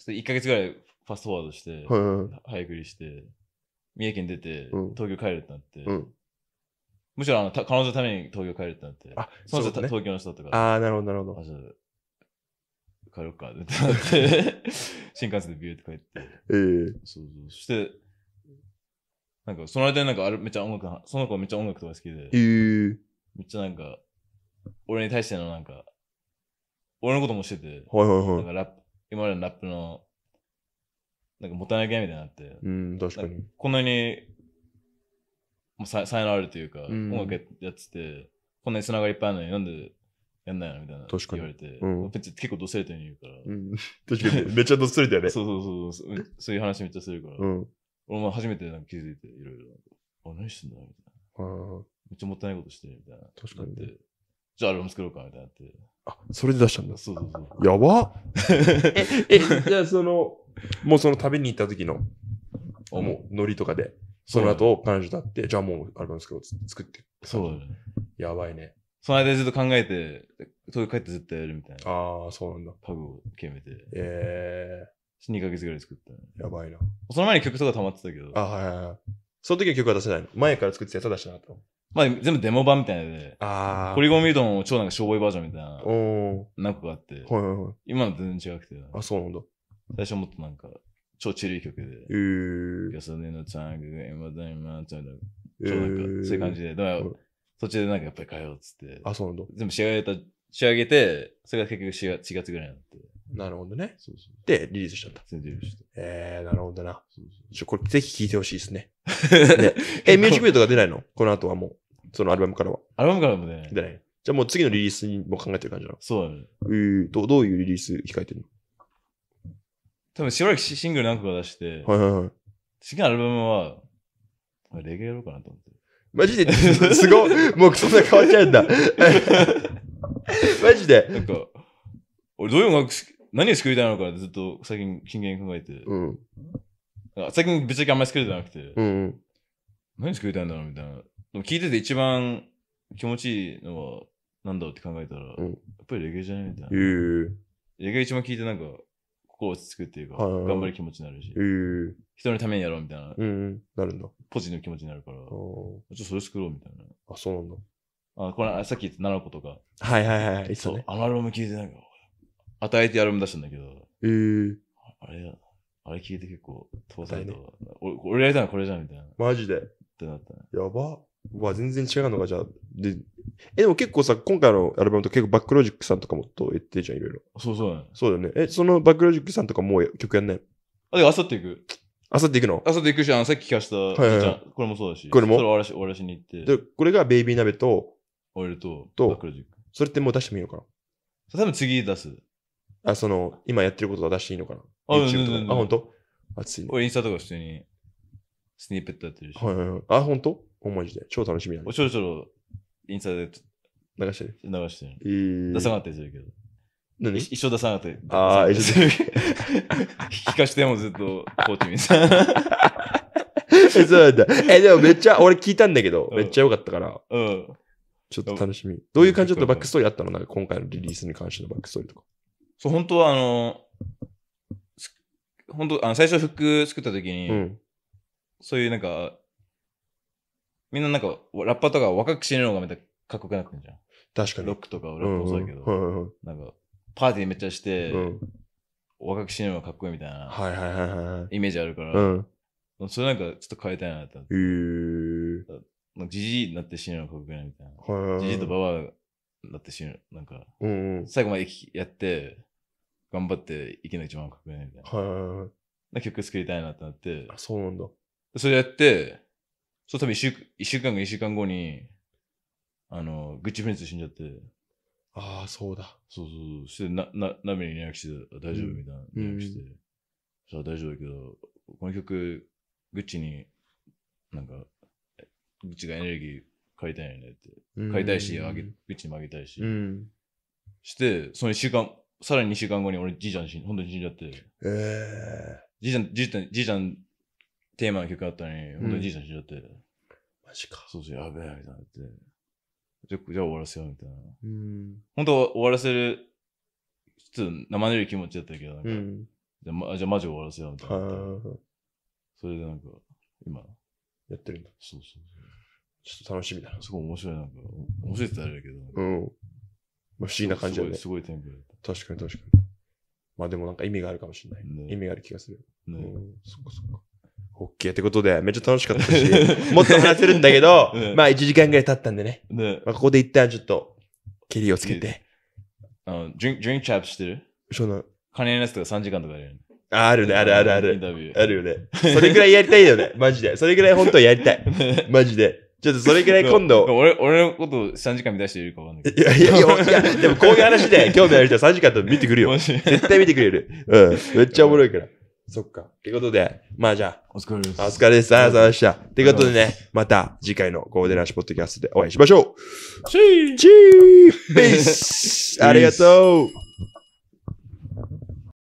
1ヶ月ぐらいファストフォワードして、はいはい、早送りして、三重県出て、うん東京帰るってなって、うんむしろあのた彼女のために東京帰るってなって、あ、そう人、そうね。東京の人だったから、ああ、なるほど、なるほどあ。じゃあ帰ろうかってなって、新幹線でビューって帰って、ええそうそうそして、なんかその間になんかあれめっちゃ音楽その子めっちゃ音楽とか好きで、ええめっちゃなんか、俺に対してのなんか、俺のこともしてて、はいはいなはんい。かラップ、今までのラップのなんかもったいないゲみたいになって。うん、確かに。かこんなに、もう才能あるというか、うん、音楽やってて、こんなに砂がりいっぱいあるのになんでやんないのみたいな確かに言われて、うん、結構どっさりと言うから、うん、確かにめっちゃどっさりだよねそうそうそうそういう話めっちゃするから、うん、俺も初めてなんか気づいていろいろあ何してんだみたいなめっちゃもったいないことしてるみたいな確かにじゃあアルバム作ろうか、みたいなって。あ、それで出したんだ。そうそうそう。やばえ、じゃあその、もうその旅に行った時の、もうノリとかで、その後彼女だって、じゃあもうアルバム作ろう作って。そうだね。やばいね。その間ずっと考えて、東京帰ってずっとやるみたいな。ああ、そうなんだ。パグを決めて。ええー。2ヶ月ぐらい作った、やばいな。その前に曲とか溜まってたけど。あはいはいはい。その時は曲は出せないの。前から作ってたやつは出したなと。まあ、全部デモ版みたいなので、あポリゴンミュートも超なんかしょぼいバージョンみたいな、お何個かあって、はいはいはい。今の全然違くて、あ、そうなんだ。最初もっとなんか、超チルい曲で、えー。ガソリンのチャンク、エンバダイマーチャンク、超なんか、そういう感じで、だからそっちでなんかやっぱり変えようっつって、あ、そうなんだ。全部仕上げた、仕上げて、それが結局4 ,4 月ぐらいになって、なるほどね。そうそうで、リリースしちゃった。全然しえー、なるほどな。そうそうこれぜひ聴いてほしいですね。ねえ、ミュージックビデオとか出ないのこの後はもう、そのアルバムからは。アルバムからもね、出ない。じゃあもう次のリリースにも考えてる感じなのそうだね。えー、どどういうリリース控えてるの多分しばらくシングル何個か出して、はいはいはい。次のアルバムは、レゲエやろうかなと思って。マジで、すごい。もうそんな変わっちゃうんだ。マジで。なんか、俺どういう音楽何を作りたいのかずっと最近金言考えて、うん、最近ぶっちゃけあんまり作れてなくて、うん、何作りたいんだろうみたいな。でも聞いてて一番気持ちいいのはなんだろうって考えたら、うん、やっぱりレゲエじゃないみたいな。えー、レゲエ一番聞いてなんか心落ち着くっていうか、頑張る気持ちになるし、えー、人のためにやろうみたいな、うん、なるんだ。ポジの気持ちになるから、ちょっとそれ作ろうみたいな。あ、そうなんだ。あ、これさっき言った良個とか。はいはいはい。そう、ね、あのアルバム聞いてないから。与えてやるも出したんだけど、えー、あれ、あれ聞いて結構、通された、ね、俺やりたいのこれじゃんみたいな。マジでってなった、ね、やば。うわ、全然違うのか、じゃあ。で、え、でも結構さ、今回のアルバムと結構バックロジックさんとかもと言ってじゃん、いろいろ。そうそうね。そうだよね。え、そのバックロジックさんとかもう曲やんないあ、でも、あさっていく。あさっていくのあさって行くし、あの、さっき聞かした、はいはいはい、これもそうだし。これもそれ終わらしに行って。で、これがベイビー鍋と、オイルと、と、バックロジック。それってもう出してもいいのかな多分次出す。あ、その、今やってることは出していいのかなあ、y o とあ、本当？熱いね。俺インスタとか普通にスニーペットやってるし。はいはいはい。あ、本当？おまじで。超楽しみだね。俺ちょろちょろインスタで流してる。流してる。えー、出さなかったりするけど。何一緒出さなかったり。ああ、一緒 聞かしてもずっとコーチ見せそうなんだ。え、でもめっちゃ、俺聞いたんだけど、めっちゃ良かったから。うん。ちょっと楽しみ。どういう感じだったバックストーリーあったのなんか今回のリリースに関してのバックストーリーとか。そう、本当はあの、本当あの最初服作った時に、うん、そういうなんか、みんななんか、ラッパーとか若く死ぬのがめっちゃかっこよくなってんじゃん。確かに。ロックとかラックもそうだけど、うんうん、なんか、パーティーめっちゃして、うん、若く死ぬのがかっこいいみたいな、はいはいはいはい、イメージあるから、うん、それなんかちょっと変えたいなって。えー、じじいになって死ぬのがかっこよくなみたいな。じじいとババアになって死ぬ。なんか、うんうん、最後までやって、頑張っていきなり一番かっこいいねみたいな。はいはいはい。な曲作りたいなってなってあ、、そうなんだ。それやって、そう多分一週一週間か一週間後に、あの、グッチフレンズ死んじゃって、ああ、そうだ。そうそうそう、して、な、な、ナビに連絡して、大丈夫みたいな連絡して、そう大丈夫だけど、この曲、グッチに、なんか、グッチがエネルギー買いたいよねって、買いたいし、あげ、グッチにもあげたいし、うん。して、その一週間さらに2週間後に俺じいちゃん死ん、本当に死んじゃって。えー、じいちゃん、じいちゃん、じいちゃんテーマの曲あったのに、本当にじいちゃん死んじゃって。うん、マジか。そうそう、やべえ、みたいなって。じゃ、じゃあ終わらせよう、みたいな。うん。本当は終わらせる、ちょっと生ぬるい気持ちだったけど、なんか、うん、じゃあ、ま、じゃあマジ終わらせよう、みたいな。それでなんか、今。やってるんだ。そうそうそう。ちょっと楽しみだな。すごい面白い、なんか、面白いってあれだけど。うん。まあ、不思議な感じだね。すごい、すごいテンプ確かに確かに。まあでもなんか意味があるかもしれない。ね意味がある気がする。ねうん、そっかそっか。オッケーってことで、めっちゃ楽しかったし、もっと話せるんだけど、ねまあ1時間ぐらい経ったんでね。ねまあ、ここで一旦ちょっと、蹴りをつけて。あの、ドリンク、ンチャップしてるその、金のやつとか3時間とかやるよね。ああるね、あるあるあインる。タビュー。あるよね。それぐらいやりたいよね。マジで。それぐらい本当はやりたい。マジで。ちょっとそれぐらい今 度。俺、俺のこと3時間見出してるかわかんないけど。いやいやいや、でもこういう話で 興味ある人は3時間と見てくるよ。絶対見てくれる。うん。めっちゃおもろいから。そっか。ということで、まあじゃあ。お疲れです。お疲れです。ありがとうございました。ということでね、また次回のゴーデラッシュポッドキャストでお会いしましょう。チーチーペースありがとう